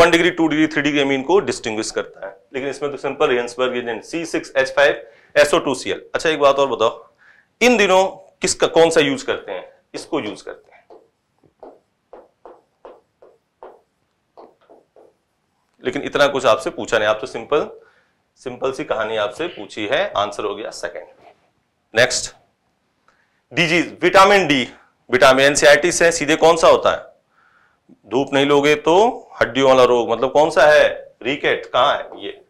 one degree two degree three degree amine को डिस्टिंग करता है लेकिन इसमें तो simple Hinsberg reagent C six H five SO two C L अच्छा एक बात और बताओ इन दिनों किसका कौन सा यूज करते हैं इसको यूज करते हैं लेकिन इतना कुछ आपसे पूछा नहीं आप तो सिंपल सिंपल सी कहानी आपसे पूछी है आंसर हो गया second next disease vitamin D vitamin NCERTs से सीधे कौन सा होता है धूप नहीं लोगे तो हड्डियों वाला रोग मतलब कौन सा है रिकेट कहां है ये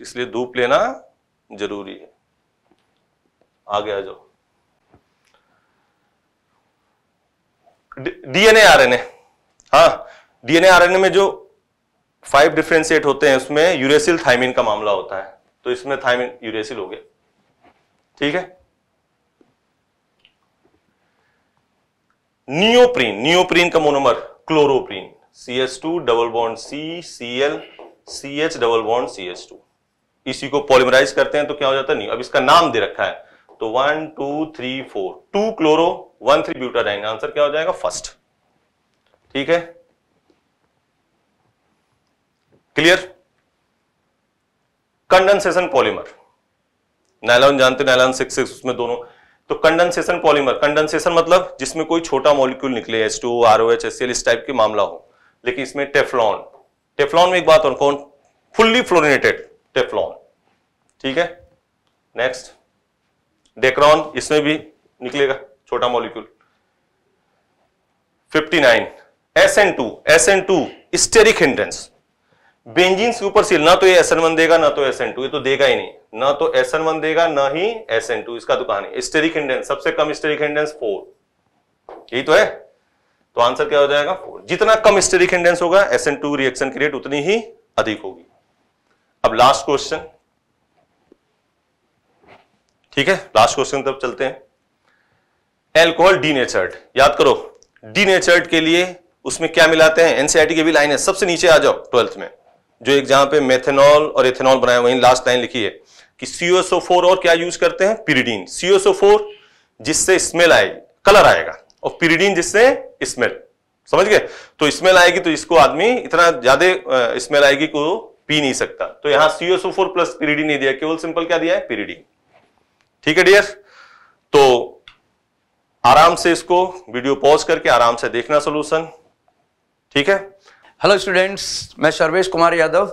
इसलिए धूप लेना जरूरी है आ गया जो डीएनए आरएनए हाँ डीएनए आरएनए में जो फाइव डिफ्रेंशिएट होते हैं उसमें यूरेसिल थाइमिन का मामला होता है तो इसमें थाइमिन यूरेसिल हो गया ठीक है नियोप्रीन नियोप्रीन का monomer chloroprene C S two double bond C C L C H double bond C S two इसी को पॉलिमराइज करते हैं तो क्या हो जाता है अब इसका नाम दे रखा है तो one two three four two chloro one three butadiene answer क्या हो जाएगा फर्स्ट ठीक है क्लियर कंडेंसेशन पॉलीमर नायलॉन जानते नायलॉन सिक्स सिक्स उसमें दोनों तो कंडेंसेशन पॉलीमर कंडेंसेशन मतलब जिसमें कोई छोटा मॉलिक्यूल निकले S two R O H S L इस टाइप के मामला हो लेकिन इसमें टेफलॉन टेफ्लॉन में एक बात और कौन फुल्ली फ्लोरिनेटेड टेफलॉन ठीक है नेक्स्ट डेक्रॉन इसमें भी निकलेगा छोटा molecule 59 SN2 SN2 steric hindrance benzene के सील ना तो ये एस वन देगा ना तो एस एन टू ये तो देगा ही नहीं ना तो एस एन वन देगा ना ही एस एन टू इसका तो कहानी स्टेरिक हिंडेंस सबसे कम स्टेरिक हिंडेंस फोर यही तो है तो आंसर क्या हो जाएगा फोर जितना कम स्टेरिक हिंडेंस होगा एस एन टू रिएक्शन की रेट उतनी ही अधिक होगी अब लास्ट क्वेश्चन ठीक है लास्ट क्वेश्चन तब चलते हैं एल्कोहल डीनेचर्ड याद करो डीनेचर्ड के लिए उसमें क्या मिलाते हैं एनसीआरटी की भी लाइन है सबसे नीचे आ जाओ ट्वेल्थ में जो जहां पे मेथेनॉल और एथेनॉल बनाया वहीं लास्ट लाइन लिखी है कि सीओसो फोर और क्या यूज करते हैं पिरीडीन फोर जिससे स्मेल आएगी कलर आएगा और पिरीडीन जिससे स्मेल समझ गए तो स्मेल आएगी तो इसको आदमी इतना ज्यादा स्मेल आएगी को पी नहीं सकता तो यहां सीओसो फोर प्लस पिरीडीन नहीं दिया केवल सिंपल क्या दिया है पिरीडीन ठीक है डियर तो आराम से इसको वीडियो पॉज करके आराम से देखना सोल्यूशन ठीक है हेलो स्टूडेंट्स मैं Sarvesh Kumar Yadav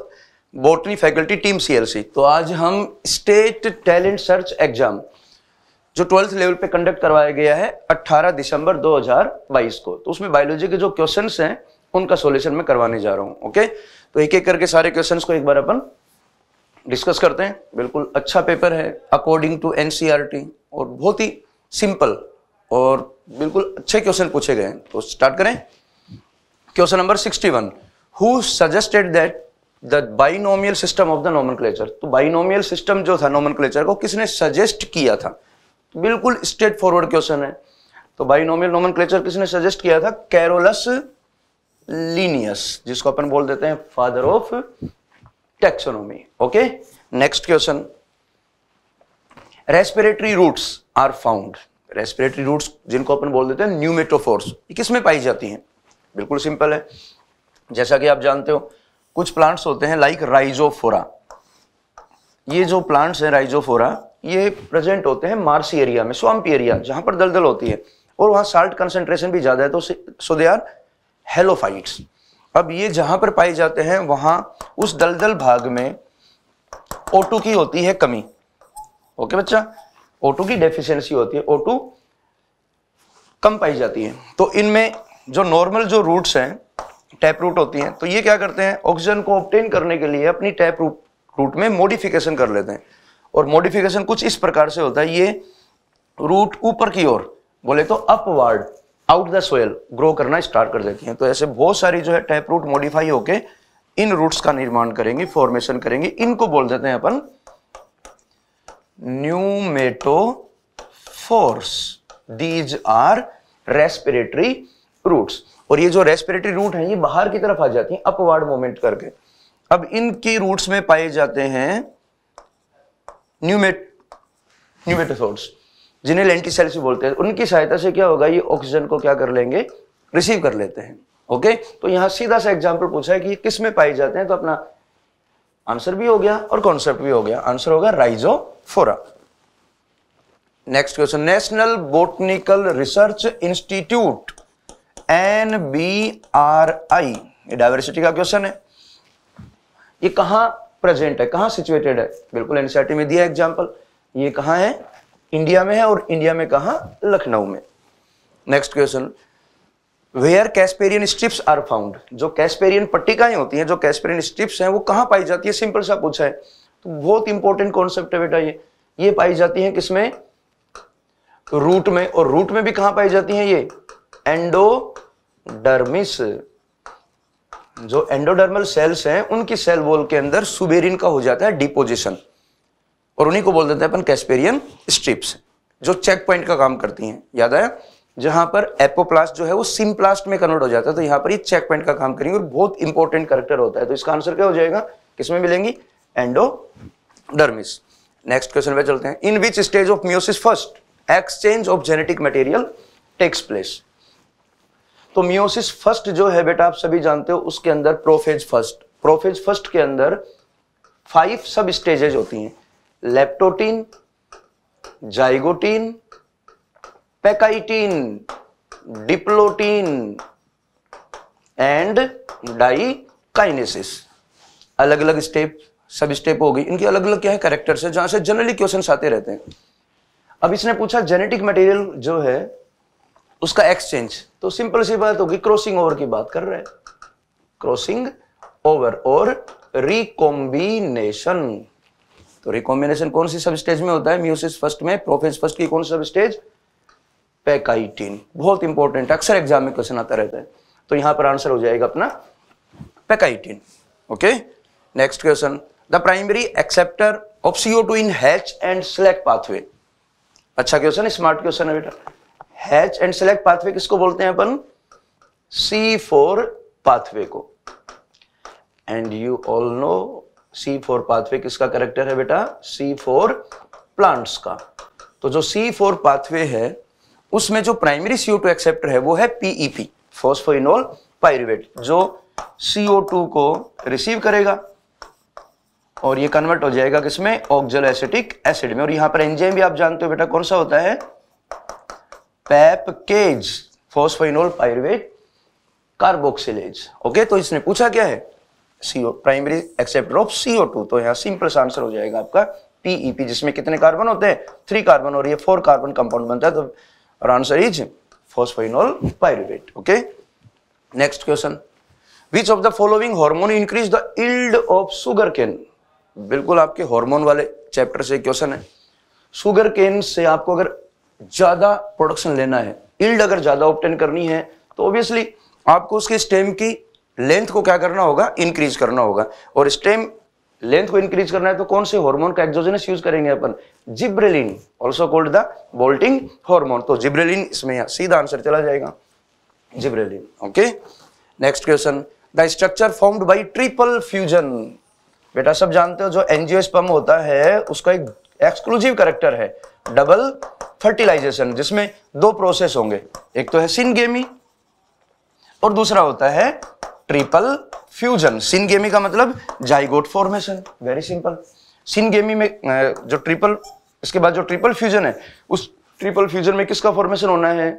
botany faculty team CLC तो आज हम स्टेट टैलेंट सर्च एग्जाम जो ट्वेल्थ लेवल पे कंडक्ट करवाया गया है 18 दिसंबर 2022 को तो उसमें बायोलॉजी के जो क्वेश्चंस हैं उनका सॉल्यूशन मैं करवाने जा रहा हूं ओके तो एक एक करके सारे क्वेश्चन को एक बार अपन डिस्कस करते हैं बिल्कुल अच्छा पेपर है अकॉर्डिंग टू एन और बहुत ही सिंपल और बिल्कुल अच्छे क्वेश्चन पूछे गए हैं तो स्टार्ट करें question number 61 who suggested that the binomial system of the nomenclature तो बाइनोमियल सिस्टम जो था क्लेचर को किसने सजेस्ट किया था तो बिल्कुल स्ट्रेट फॉरवर्ड क्वेश्चन है तो बाइनोमियल नोमनक्लेचर किसने सजेस्ट किया था कैरोलस लीनियस जिसको अपन बोल देते हैं father of taxonomy okay next question respiratory roots are found respiratory roots जिनको अपन बोल देते हैं न्यूमेटोफोर्स किसमें पाई जाती हैं बिल्कुल सिंपल है जैसा कि आप जानते हो कुछ प्लांट्स होते हैं लाइक राइजोफोरा ये जो प्लांट्स हैं राइजोफोरा ये प्रेजेंट होते हैं मार्सी एरिया में स्वाम्पी एरिया जहां पर दलदल होती है और वहां साल्ट कंसेंट्रेशन भी ज़्यादा है तो सो दे आर हेलोफाइट्स अब ये जहां पर पाए जाते हैं वहां उस दलदल भाग में ओटू की होती है कमी ओके बच्चा ओटू की डेफिशिएंसी होती है ओटू कम पाई जाती है तो इनमें जो नॉर्मल जो रूट्स हैं टैप रूट होती हैं तो ये क्या करते हैं ऑक्सीजन को ऑप्टेन करने के लिए अपनी टैप रूट रूट में मॉडिफिकेशन कर लेते हैं और मॉडिफिकेशन कुछ इस प्रकार से होता है ये रूट ऊपर की ओर बोले तो upward out the soil grow करना स्टार्ट कर देती हैं तो ऐसे बहुत सारी जो है टैप रूट मॉडिफाई होके इन रूट्स का निर्माण करेंगी फॉर्मेशन करेंगी इनको बोल देते हैं अपन force these are respiratory roots और ये जो रेस्पिरेटरी रूट हैं ये बाहर की तरफ आ जाती हैं अपवार्ड मूवमेंट करके अब इनके रूट्स में पाए जाते हैं न्यूमेट न्यूमेटोसोड्स जिन्हें लेंटिसेल से बोलते हैं उनकी सहायता से क्या होगा ये ऑक्सीजन को क्या कर लेंगे रिसीव कर लेते हैं ओके तो यहां सीधा सा एग्जाम्पल पूछा है कि किस में पाए जाते हैं तो अपना आंसर भी हो गया और कॉन्सेप्ट भी हो गया आंसर होगा Rhizophora next question national botanical research institute N B R I ये डाइवर्सिटी का क्वेश्चन है ये कहा प्रेजेंट है कहाँ सिचुएटेड है बिल्कुल एनसीआरटी e में दिया एग्जाम्पल ये कहाँ है इंडिया में है और इंडिया में कहा लखनऊ में next question where Casparian strips are found जो कैस्पेरियन पट्टिकाएं होती हैं जो कैस्पेरियन स्ट्रिप्स हैं वो कहा पाई जाती है सिंपल सा पूछा है तो बहुत इंपॉर्टेंट कॉन्सेप्ट है बेटा ये ये पाई जाती है किसमें रूट में और रूट में भी कहा पाई जाती है ये एंडोडर्मिस जो एंडोडर्मल सेल्स हैं उनकी सेल वॉल के अंदर सुबेरिन का हो जाता है डिपोजिशन और उन्हीं को बोल देते हैं अपन कैस्पेरियन स्ट्रिप्स जो चेक पॉइंट का काम करती हैं याद आया जहां पर एपोप्लास्ट जो है वो सिमप्लास्ट में कन्वर्ट हो जाता है तो यहां पर ये चेक पॉइंट का काम करेंगे और बहुत इंपॉर्टेंट करेक्टर होता है तो इसका आंसर क्या हो जाएगा किसमें मिलेंगी एंडोडर्मिस नेक्स्ट क्वेश्चन पे चलते हैं in which stage of meiosis first exchange of genetic material takes place तो मियोसिस फर्स्ट जो है बेटा आप सभी जानते हो उसके अंदर प्रोफेज फर्स्ट प्रोफेज फर्स्ट के अंदर फाइव सब स्टेजेज होती हैं leptotene zygotene pachytene diplotene and diakinesis अलग अलग स्टेप सब स्टेप हो गई इनके अलग अलग क्या है करेक्टर्स है जहां से जनरली क्वेश्चन आते रहते हैं अब इसने पूछा जेनेटिक मटेरियल जो है उसका एक्सचेंज तो सिंपल सी बात होगी क्रॉसिंग ओवर की बात कर रहे हैं क्रॉसिंग ओवर और रिकॉम्बिनेशन तो रिकॉम्बिनेशन कौन सी सब स्टेज में होता है म्यूसिस फर्स्ट में प्रोफेज फर्स्ट की कौन सी सब स्टेज पैकाइटिन बहुत इंपॉर्टेंट अक्सर एग्जाम में क्वेश्चन आता रहता है तो यहां पर आंसर हो जाएगा अपना pachytene okay next question the primary acceptor of CO two in Hatch and Slack pathway अच्छा क्वेश्चन स्मार्ट क्वेश्चन है बेटा हैच एंड सेलेक्ट पाथवे किसको बोलते हैं अपन सी फोर पाथवे को and you all know C four pathway किसका character है बेटा सी फोर प्लांट्स का तो जो सी फोर पाथवे है उसमें जो प्राइमरी सीओ टू एक्सेप्टर है वो है पीईपी फोस्फोइनोल पायरुवेट जो सीओ टू को रिसीव करेगा और ये कन्वर्ट हो जाएगा किसमें ऑक्जल एसिटिक एसिड में और यहां पर एंजाइम भी आप जानते हो बेटा कौन सा होता है PEPcase phosphoenol pyruvate carboxylase okay तो इसने पूछा क्या है CO primary acceptor of CO two तो यहाँ सिंपल सा आंसर हो जाएगा आपका पीईपी e जिसमें कितने कार्बन होते हैं थ्री कार्बन और ये फोर कार्बन कंपाउंड बनता है तो answer is phosphoenol pyruvate okay next question which of the following hormone increase the yield of sugarcane बिल्कुल आपके हॉर्मोन वाले चैप्टर से क्वेश्चन है सुगर केन से आपको अगर ज़्यादा प्रोडक्शन लेना है इल्ड अगर ज़्यादा ऑप्टेन करनी है तो ऑब्वियसली आपको उसके स्टेम की लेंथ को क्या करना होगा इंक्रीज करना होगा और स्टेम लेंथ को इंक्रीज करना है तो कौन से हार्मोन का एक्सोजेनस यूज करेंगे अपन gibberellin also called the bolting hormone तो जिब्रेलिन इसमें सीधा आंसर चला जाएगा gibberellin okay next question the structure formed by triple fusion बेटा सब जानते हो जो एनजियोस्पर्म होता है उसका एक एक्सक्लूसिव करेक्टर है डबल फर्टिलाइजेशन जिसमें दो प्रोसेस होंगे एक तो है सिनगेमी और दूसरा होता है ट्रिपल फ्यूजन सिनगेमी का मतलब zygote formation very simple syngamy में जो ट्रिपल इसके बाद जो ट्रिपल फ्यूजन है उस ट्रिपल फ्यूजन में किसका फॉर्मेशन होना है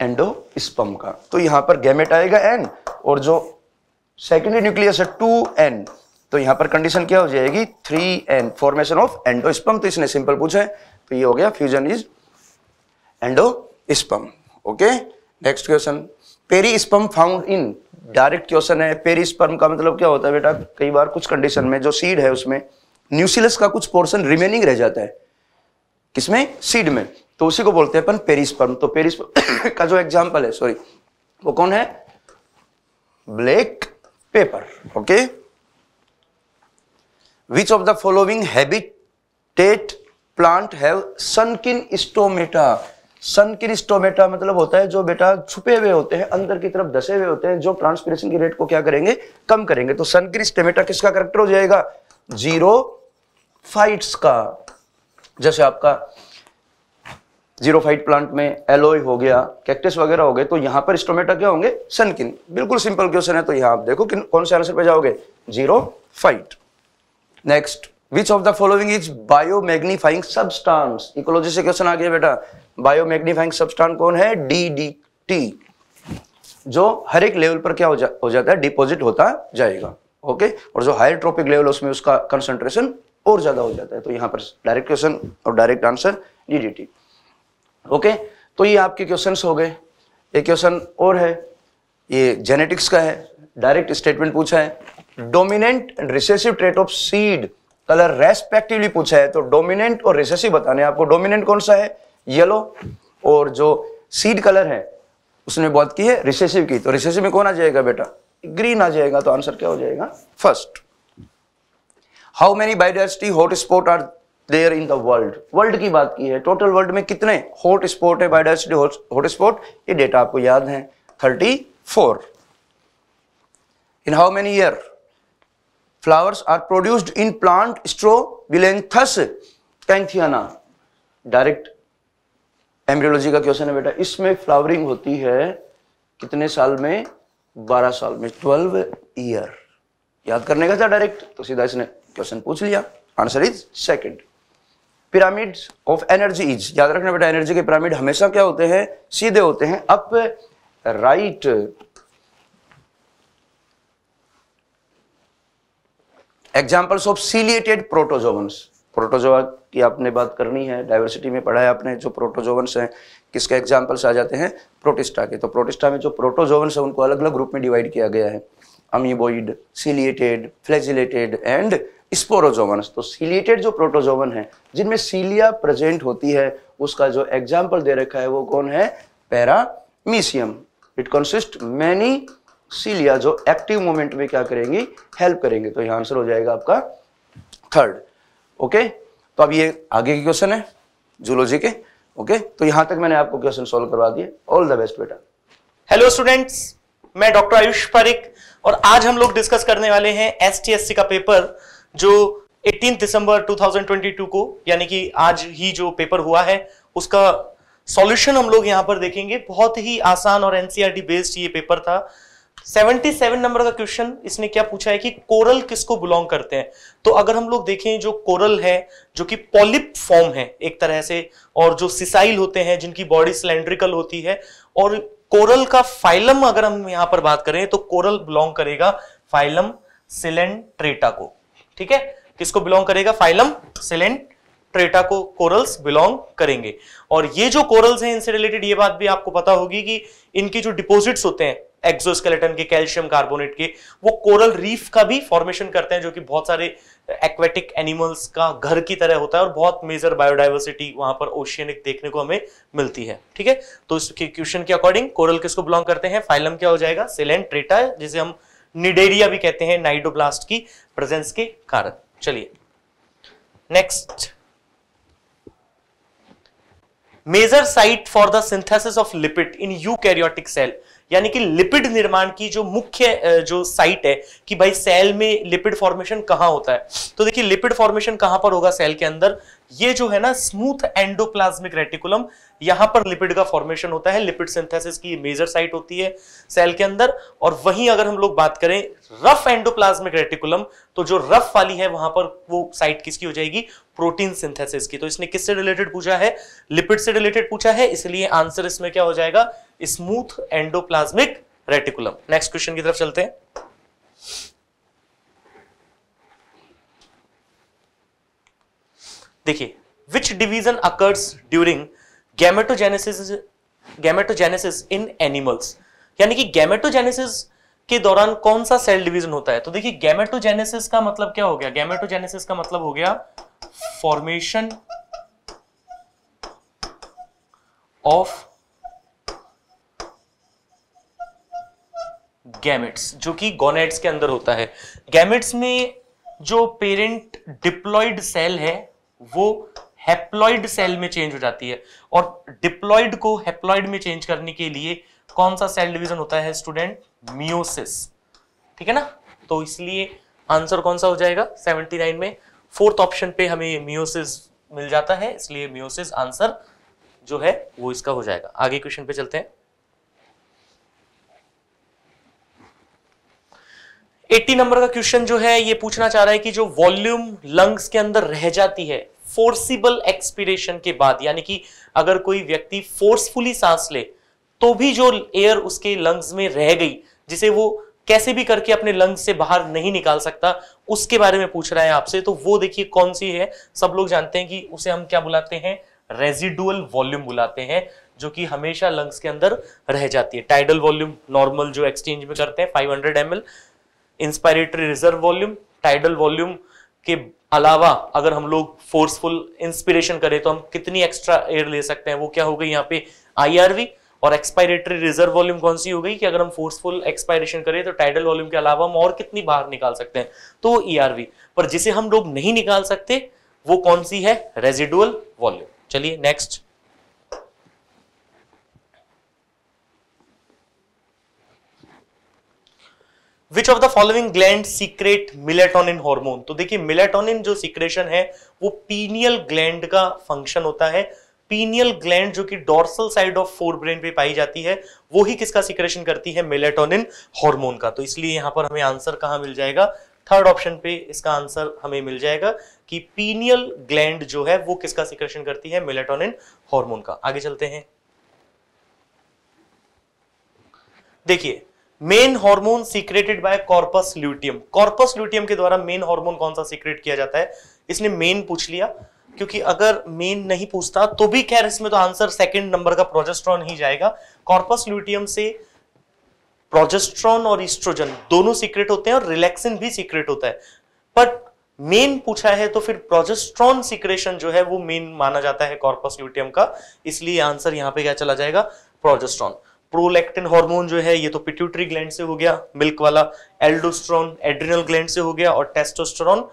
एंडो स्पम का तो यहां पर गैमेट आएगा एन और जो सेकेंडरी न्यूक्लियस है टू एन तो यहां पर कंडीशन क्या हो जाएगी three N formation of endosperm तो इसने सिंपल पूछा है तो ये हो गया fusion is endosperm okay next question sperm found in direct question है पेरीस्पर्म का मतलब क्या होता है बेटा कई बार कुछ कंडीशन में जो सीड है उसमें न्यूसिलस का कुछ पोर्शन रिमेनिंग रह जाता है किसमें सीड में तो उसी को बोलते हैं अपन पेरिस्पर्म तो पेरिस्पर्म का जो एग्जाम्पल है सॉरी वो कौन है black pepper okay which of the following habitat plant have sunken stomata sunken stomata मतलब होता है जो बेटा छुपे हुए होते हैं अंदर की तरफ दसे हुए होते हैं जो ट्रांसपिरेशन की रेट को क्या करेंगे कम करेंगे तो सनकिन स्टोमेटा किसका करेक्टर हो जाएगा जीरो फाइट्स का जैसे आपका जीरो फाइट प्लांट में एलोई हो गया कैक्टस वगैरह हो गए तो यहां पर स्टोमेटा क्या होंगे सनकिन बिल्कुल सिंपल क्वेश्चन है तो यहां आप देखो कौन से आंसर पे जाओगे xerophyte next which of the following is biomagnifying substance ecology से क्वेश्चन आ गया बेटा बायोमैग्निफाइंग सबस्टांस कौन है डी डी टी जो हर एक लेवल पर क्या हो, जा, हो जाता है डिपॉजिट होता जाएगा ओके okay? और जो हायर ट्रॉपिक लेवल उसमें उसका कंसंट्रेशन और ज्यादा हो जाता है तो यहाँ पर डायरेक्ट क्वेश्चन और direct answer D D T okay तो ये आपके क्वेश्चन हो गए एक क्वेश्चन और है ये जेनेटिक्स का है डायरेक्ट स्टेटमेंट पूछा है dominant and recessive trait of seed colour respectively पूछा है तो डोमिनेंट और रिसेसिव बताने आपको डोमिनेंट कौन सा है येलो और जो सीड कलर है उसने बात की है रिसेसिव की तो रिसेसिव में कौन आ जाएगा बेटा ग्रीन आ जाएगा तो आंसर क्या हो जाएगा first how many biodiversity hotspot are there in the world world की बात की है टोटल वर्ल्ड में कितने हॉट स्पॉट है बायोडाइवर्सिटी हॉट स्पॉट ये डेटा आपको याद है thirty four in how many year flowers are produced in plant स्ट्रो strobilanthus कैंथियाना डायरेक्ट एम्ब्रियोलॉजी का क्वेश्चन है बेटा इसमें फ्लावरिंग होती है कितने साल में 12 साल में 12 ईयर याद करने का था डायरेक्ट तो सीधा इसने क्वेश्चन पूछ लिया answer is second pyramid of energy is याद रखना बेटा एनर्जी के पिरामिड हमेशा क्या होते हैं सीधे होते हैं up right right. Examples of ciliated protozoans protozoa की आपने बात करनी है डाइवर्सिटी में पढ़ा है आपने जो प्रोटोजोवंस हैं किसके एग्जाम्पल्स आ जाते हैं प्रोटिस्टा के तो प्रोटिस्टा में जो प्रोटोजोवंस है उनको अलग अलग ग्रुप में डिवाइड किया गया है amoeboid ciliated flagellated and sporozoans तो सीलिएटेड जो प्रोटोजोवन है जिनमें सीलिया प्रेजेंट होती है उसका जो एग्जाम्पल दे रखा है वो कौन है paramecium it consist many cilia जो एक्टिव मोमेंट में क्या करेंगी हेल्प करेंगे तो यह आंसर हो जाएगा आपका थर्ड ओके तो अब ये आगे के क्वेश्चन है जूलॉजी के ओके तो यहां तक मैंने आपको क्वेश्चन सोल्व करवा दिए ऑल द बेस्ट बेटा हेलो स्टूडेंट्स मैं डॉक्टर आयुष पारिक और आज हम लोग डिस्कस करने वाले हैं एस का पेपर जो 18 दिसंबर 2022 को यानी कि आज ही जो पेपर हुआ है उसका सॉल्यूशन हम लोग यहां पर देखेंगे बहुत ही आसान और एनसीईआरटी बेस्ड e ये पेपर था 77 नंबर का क्वेश्चन इसने क्या पूछा है कि कोरल किसको बिलोंग करते हैं तो अगर हम लोग देखें जो कोरल है जो कि पॉलिप फॉर्म है एक तरह से और जो सिसाइल होते हैं जिनकी बॉडी सिलेंड्रिकल होती है और कोरल का फाइलम अगर हम यहां पर बात करें तो कोरल बिलोंग करेगा फाइलम सिलेंट्रेटा को ठीक है किसको बिलोंग करेगा फाइलम सिलेंट ट्रेटा को कोरल्स बिलोंग करेंगे और ये जो कोरल्स हैं इनसे रिलेटेड ये बात भी आपको पता होगी कि इनकी जो डिपॉजिट्स होते हैं एक्सोस्केलेटन की कैल्शियम कार्बोनेट की वो कोरल रीफ का भी फॉर्मेशन करते हैं जो कि बहुत सारे एक्वेटिक एनिमल्स का घर की तरह होता है और बहुत मेजर बायोडाइवर्सिटी वहां पर ओशियनिक देखने को हमें मिलती है ठीक है तो इसके क्वेश्चन के अकॉर्डिंग कोरल किसको बिलोंग करते हैं फाइलम क्या हो जाएगा सिलेंट ट्रेटा जिसे हम निडेरिया भी कहते हैं नाइडोब्लास्ट की प्रेजेंस के कारण चलिए next site for the synthesis of lipid in eukaryotic cell यानी कि लिपिड निर्माण की जो मुख्य जो साइट है कि भाई सेल में लिपिड फॉर्मेशन कहां होता है तो देखिए लिपिड फॉर्मेशन कहां पर होगा सेल के अंदर ये जो है ना स्मूथ एंडोप्लाज्मिक रेटिकुलम यहां पर लिपिड का फॉर्मेशन होता है लिपिड सिंथेसिस की मेजर साइट होती है सेल के अंदर और वहीं अगर हम लोग बात करें रफ एंडोप्लाज्मिक रेटिकुलम तो जो रफ वाली है वहां पर वो साइट किसकी हो जाएगी प्रोटीन सिंथेसिस की तो इसने किससे रिलेटेड पूछा है लिपिड से रिलेटेड पूछा है इसलिए आंसर इसमें क्या हो जाएगा smooth endoplasmic reticulum next question की तरफ चलते हैं देखिए which division occurs during gametogenesis gametogenesis in animals यानी कि गैमेटोजेनेसिस के दौरान कौन सा सेल डिवीजन होता है तो देखिए गैमेटोजेनेसिस का मतलब क्या हो गया गैमेटोजेनेसिस का मतलब हो गया फॉर्मेशन ऑफ गैमेट्स जो कि गोनेट्स के अंदर होता है गैमेट्स में जो पेरेंट डिप्लॉइड सेल है वो हैप्लॉइड सेल में चेंज हो जाती है और डिप्लॉइड को हैप्लॉइड में चेंज करने के लिए कौन सा सेल डिवीजन होता है स्टूडेंट मियोसिस ठीक है ना तो इसलिए आंसर कौन सा हो जाएगा 79 में फोर्थ ऑप्शन पे हमें मियोसिस मिल जाता है इसलिए मियोसिस आंसर जो है वो इसका हो जाएगा आगे क्वेश्चन पे चलते हैं एट्टी नंबर का क्वेश्चन जो है ये पूछना चाह रहा है कि जो वॉल्यूम लंग्स के अंदर रह जाती है फोर्सिबल एक्सपीरेशन के बाद यानी कि अगर कोई व्यक्ति फोर्सफुली सांस ले तो भी जो एयर उसके लंग्स में रह गई जिसे वो कैसे भी करके अपने लंग्स से बाहर नहीं निकाल सकता उसके बारे में पूछ रहा है आपसे तो वो देखिए कौन सी है सब लोग जानते हैं कि उसे हम क्या बुलाते हैं रेजिडुअल वॉल्यूम बुलाते हैं जो कि हमेशा लंग्स के अंदर रह जाती है टाइडल वॉल्यूम नॉर्मल जो एक्सचेंज में करते हैं 500 hundred inspiratory reserve volume tidal volume के अलावा अगर हम लोग फोर्सफुल इंस्पिरेशन करें तो हम कितनी एक्स्ट्रा एयर ले सकते हैं वो क्या हो गई यहाँ पे आईआरवी और एक्सपायरेटरी रिजर्व वॉल्यूम कौन सी हो गई कि अगर हम फोर्सफुल एक्सपायरेशन करें तो टाइडल वॉल्यूम के अलावा हम और कितनी बाहर निकाल सकते हैं तो ईआरवी e पर जिसे हम लोग नहीं निकाल सकते वो कौन सी है रेजिडुअल वॉल्यूम चलिए next which of the following gland secrete melatonin hormone तो देखिए मिलेटोनिन जो सीक्रेशन है वो पीनियल ग्लैंड का फंक्शन होता है पीनियल ग्लैंड जो कि dorsal side of forebrain पे पाई जाती है वो ही किसका सिक्रेशन करती है मिलेटोनिन हॉर्मोन का तो इसलिए यहां पर हमें आंसर कहां मिल जाएगा थर्ड ऑप्शन पे इसका आंसर हमें मिल जाएगा कि पीनियल ग्लैंड जो है वो किसका सिक्रेशन करती है मिलेटोनिन हॉर्मोन का आगे चलते हैं देखिए main hormone secreted by corpus luteum corpus luteum के द्वारा मेन हार्मोन कौन सा सीक्रेट किया जाता है इसने मेन पूछ लिया क्योंकि अगर मेन नहीं पूछता तो भी खैर इसमें तो आंसर सेकंड नंबर का प्रोजेस्ट्रॉन ही जाएगा कॉर्पस ल्यूटियम से प्रोजेस्ट्रॉन और इस्ट्रोजन दोनों सीक्रेट होते हैं और रिलैक्सिन भी सीक्रेट होता है बट मेन पूछा है तो फिर प्रोजेस्ट्रॉन सीक्रेशन जो है वो मेन माना जाता है कॉर्पस ल्यूटियम का इसलिए आंसर यहां पे क्या चला जाएगा प्रोजेस्ट्रॉन प्रोलेक्टिन हार्मोन जो है ये तो पिट्यूटरी ग्लैंड से हो गया मिल्क वाला एल्डोस्ट्रॉन एड्रिनल ग्लैंड से हो गया और टेस्टोस्टेरॉन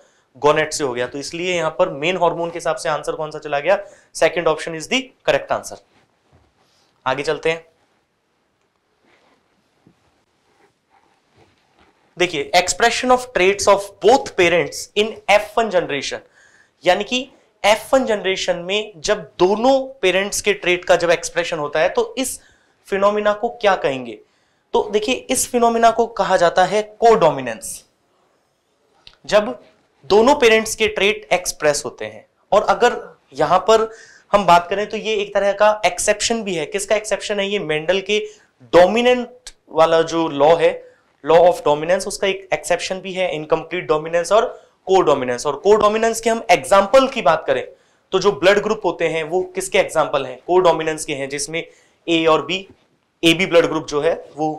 गोनेट से हो गया तो इसलिए यहां पर मेन हार्मोन के हिसाब से आंसर कौन सा चला गया second option is the correct answer आगे चलते हैं देखिए expression of traits of both parents in F one generation यानी कि एफ वन जनरेशन में जब दोनों पेरेंट्स के ट्रेट का जब एक्सप्रेशन होता है तो इस फिनोमिना को क्या कहेंगे तो देखिए इस फिनोमिना को कहा जाता है कोडोमिनेंस जब दोनों पेरेंट्स के ट्रेट एक्सप्रेस होते हैं और अगर यहां पर हम बात करें तो ये एक तरह का एक्सेप्शन भी है किसका एक्सेप्शन है ये मेंडल के डोमिनेंट वाला जो लॉ है लॉ ऑफ डोमिनेंस उसका एक एक्सेप्शन भी है इनकम्प्लीट डोमिनेंस और को डोमिनेंस और को डोमिनेंस के हम एग्जाम्पल की बात करें तो जो ब्लड ग्रुप होते हैं वो किसके एग्जाम्पल हैं को डोमिनेंस के हैं जिसमें ए और B A B blood group जो है वो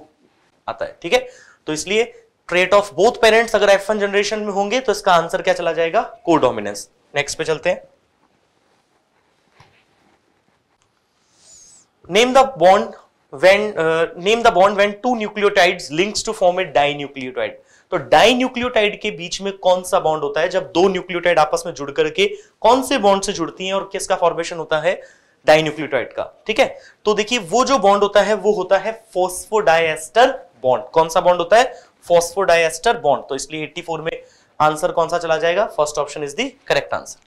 आता है ठीक है तो इसलिए ट्रेट ऑफ बोथ पेरेंट्स अगर एफ जनरेशन में होंगे तो इसका आंसर क्या चला जाएगा को डोमिनेंस नेक्स्ट पे चलते हैं name the bond when name the bond when two nucleotide links to form a dinucleotide तो न्यूक्लियोटाइड के बीच में कौन सा बॉन्ड होता है जब दो न्यूक्लियोटाइड आपस में जुड़ करके कौन से बॉन्ड से जुड़ती हैं और किसका फॉर्मेशन होता है डाइन्यूक्लियोटाइड का ठीक है तो देखिए वो जो बॉन्ड होता है वो होता है फोस्फोडाइस्टर बॉन्ड कौन सा बॉन्ड होता है फोस्फोडाइस्टर बॉन्ड तो इसलिए 84 में आंसर कौन सा चला जाएगा first option is the correct answer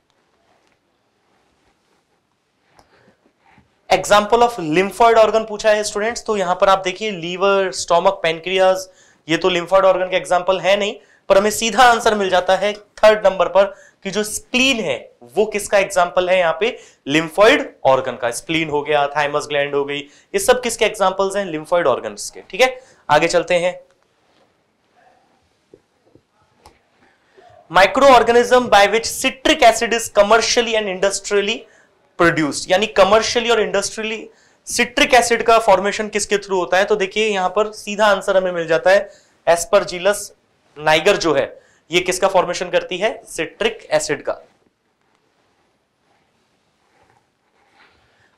example of lymphoid organ पूछा है स्टूडेंट्स तो यहां पर आप देखिए लीवर स्टोमक पेनक्रियाज ये तो लिम्फॉइड ऑर्गन के एग्जाम्पल है नहीं पर हमें सीधा आंसर मिल जाता है थर्ड नंबर पर कि जो स्प्लीन है वो किसका एग्जाम्पल है यहाँ पे लिम्फॉइड ऑर्गन का स्प्लीन हो गया थाइमस ग्लैंड हो गई ये सब किसके एग्जाम्पल्स हैं लिम्फॉइड ऑर्गन के ठीक है आगे चलते हैं microorganism by which citric acid is commercially and industrially produced यानी कमर्शियली और इंडस्ट्रियली सिट्रिक एसिड का फॉर्मेशन किसके थ्रू होता है तो देखिए यहां पर सीधा आंसर हमें मिल जाता है एस्परजिलस नाइगर जो है ये किसका फॉर्मेशन करती है सिट्रिक एसिड का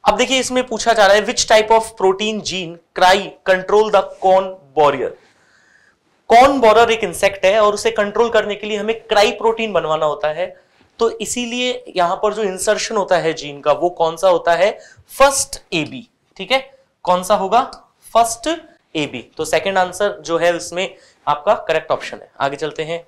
अब देखिए इसमें पूछा जा रहा है which type of protein gene cry control the corn borer corn borer एक इंसेक्ट है और उसे कंट्रोल करने के लिए हमें क्राई प्रोटीन बनवाना होता है तो इसीलिए यहां पर जो इंसर्शन होता है जीन का वो कौन सा होता है फर्स्ट ए बी ठीक है कौन सा होगा फर्स्ट ए बी तो सेकेंड आंसर जो है उसमें आपका करेक्ट ऑप्शन है आगे चलते हैं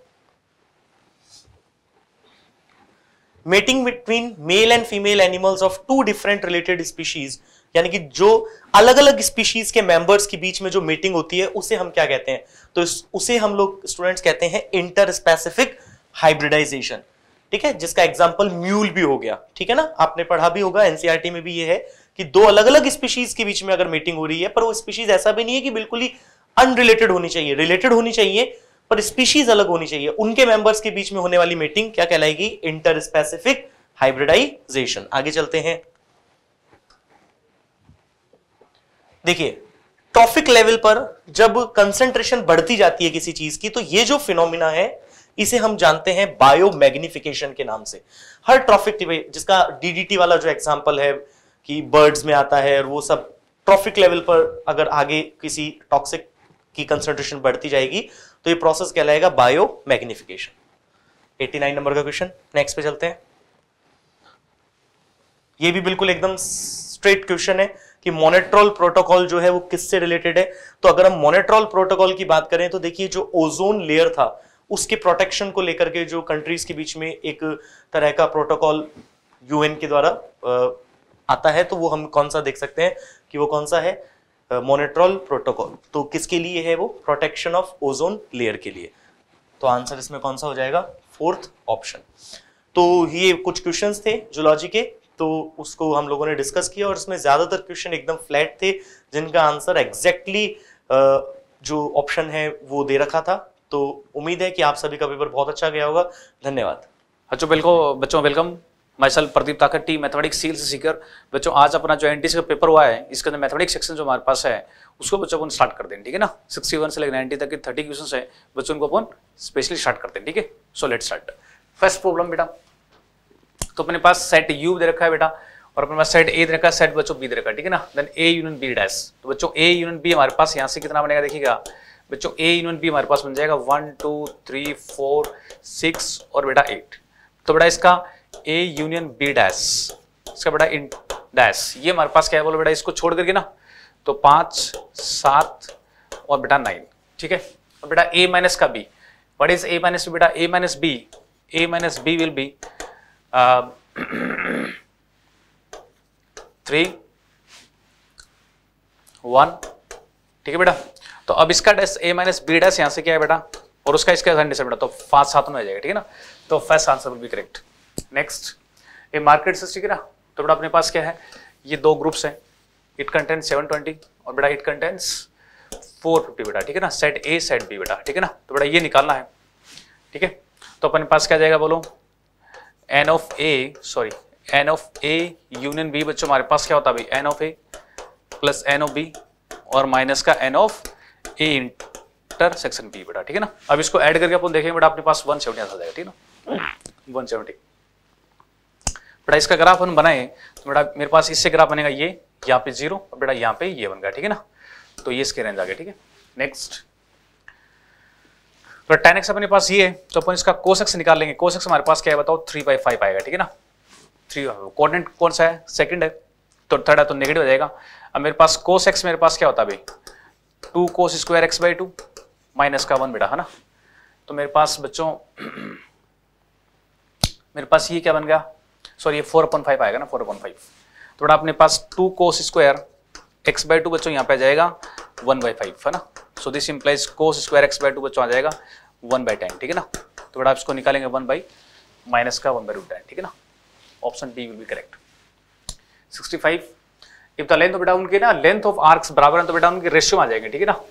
mating between male and female animals of two different related species यानी कि जो अलग अलग स्पीशीज के मेंबर्स के बीच में जो मीटिंग होती है उसे हम क्या कहते हैं तो उसे हम लोग स्टूडेंट्स कहते हैं इंटर स्पेसिफिक हाइब्रिडाइजेशन ठीक है जिसका एग्जाम्पल म्यूल भी हो गया ठीक है ना आपने पढ़ा भी होगा एनसीआरटी e में भी ये है कि दो अलग अलग स्पीशीज के बीच में अगर मीटिंग हो रही है पर वो स्पीशीज ऐसा भी नहीं है कि बिल्कुल ही अनरिलेटेड होनी चाहिए रिलेटेड होनी चाहिए पर स्पीशीज अलग होनी चाहिए उनके मेंबर्स के बीच में होने वाली मीटिंग क्या कहलाएगी इंटर स्पेसिफिक हाइब्रिडाइजेशन आगे चलते हैं देखिए टॉपिक लेवल पर जब कंसेंट्रेशन बढ़ती जाती है किसी चीज की तो ये जो फिनोमिना है इसे हम जानते हैं बायो मैग्निफिकेशन के नाम से हर ट्रॉफिक जिसका डीडीटी वाला जो एग्जाम्पल है कि बर्ड्स में आता है और वो सब ट्रॉफिक लेवल पर अगर आगे किसी टॉक्सिक की कंसेंट्रेशन बढ़ती जाएगी तो ये प्रोसेस कहलाएगा biomagnification eighty nine number का क्वेश्चन नेक्स्ट पे चलते हैं ये भी बिल्कुल एकदम स्ट्रेट क्वेश्चन है कि मोनेट्रोल प्रोटोकॉल जो है वो किससे रिलेटेड है तो अगर हम मोनेट्रोल प्रोटोकॉल की बात करें तो देखिए जो ओजोन लेयर था उसके प्रोटेक्शन को लेकर के जो कंट्रीज के बीच में एक तरह का प्रोटोकॉल यूएन के द्वारा आता है तो वो हम कौन सा देख सकते हैं कि वो कौन सा है मोनेट्रॉल प्रोटोकॉल तो किसके लिए है वो प्रोटेक्शन ऑफ ओजोन लेयर के लिए तो आंसर इसमें कौन सा हो जाएगा फोर्थ ऑप्शन तो ये कुछ क्वेश्चंस थे जुलॉजी के तो उसको हम लोगों ने डिस्कस किया और इसमें ज़्यादातर क्वेश्चन एकदम फ्लैट थे जिनका आंसर एग्जैक्टली जो ऑप्शन है वो दे रखा था तो उम्मीद है कि आप सभी का पेपर बहुत अच्छा गया होगा धन्यवाद अच्छा बिल्कुल बच्चों वेलकम मैसल प्रदीप ताकर टी मैथमेटिक्स सील से सीकर बच्चों आज अपना जो एन का पेपर हुआ है इसके अंदर मैथमेटिक्स सेक्शन जो हमारे पास है उसको बच्चों अपन स्टार्ट कर दें ठीक है ना सिक्सटी वन से लेकर नाइनटी तक के थर्टी क्वेश्चन है बच्चों को अपन स्पेशली स्टार्ट करते हैं ठीक है so let start first problem बेटा तो अपने पास सेट यू दे रखा है बेटा और अपने पास सेट ए दे रखा है सेट बच्चों बी दे रखा है ठीक है ना then A union B dash तो बच्चों ए यूनियन बी हमारे पास यहाँ से कितना बनेगा देखिएगा बच्चों ए यूनियन बी हमारे पास बन जाएगा one two three four six और बेटा एट तो बेटा इसका ए यूनियन बी डैश इसका बेटा इन डैश ये हमारे पास क्या है बोलो बेटा इसको छोड़ करके ना तो पांच सात और बेटा नाइन ठीक है और बेटा ए माइनस का B what is A minus बेटा A minus B A minus B will be three one ठीक है बेटा तो अब इसका dash A minus B dash यहां से क्या है बेटा और उसका इसका बेटा तो पांच सात में आ जाएगा ठीक है ना तो first answer will be correct next ये मार्केट से ठीक है ना तो बेटा अपने पास क्या है ये दो ग्रुप्स हैं इट कंटेंट 720 और बेटा इट कंटेंट्स 450 बेटा ठीक है ना सेट ए सेट बी बेटा ठीक है ना तो बेटा ये निकालना है ठीक है तो अपने पास क्या जाएगा बोलो N of A sorry N of A union B बच्चों हमारे पास क्या होता है N of A plus N of B और माइनस का N of A intersection B बेटा ठीक है ना अब इसको ऐड करके अपन देखेंगे बेटा अपने पास 170 आ जाएगा ठीक है ना 170 बेटा इसका ग्राफ हम बनाए तो बेटा मेरे पास इससे ग्राफ बनेगा ये यहाँ पे जीरो और बेटा यहाँ पे ये बन गया ठीक है ना तो ये इसके रेंज आ गया ठीक है नेक्स्ट तो टेन एक्स अपने पास ये है तो अपन इसका कोशक्स निकाल लेंगे कोशक्स हमारे पास क्या है बताओ थ्री बाई फाइव आएगा ठीक है ना थ्री कोऑर्डिनेट कौन सा है सेकंड है तो थर्ड है तो नेगेटिव हो जाएगा अब मेरे पास कोस एक्स मेरे पास क्या होता है भाई two cos square x by two minus का वन बेटा है ना तो मेरे पास बच्चों मेरे पास ये क्या बन गया सॉरी ये फोर अपॉन फाइव आएगा ना फोर अपॉन फाइव तो बेटा अपने पास two cos square x by two बच्चों यहाँ पे आ जाएगा वन बाई फाइव है ना so this implies cos square x by two बच्चों आ जाएगा वन बाई टेन ठीक है ना तो बेटा आप इसको निकालेंगे वन बाई माइनस का वन बाई रूट टेन ठीक है ना option D will be correct sixty five if the length of बेटा उनके ना लेंथ ऑफ आर्क्स बराबर है तो बेटा उनके रेशियो आ जाएंगे ठीक है ना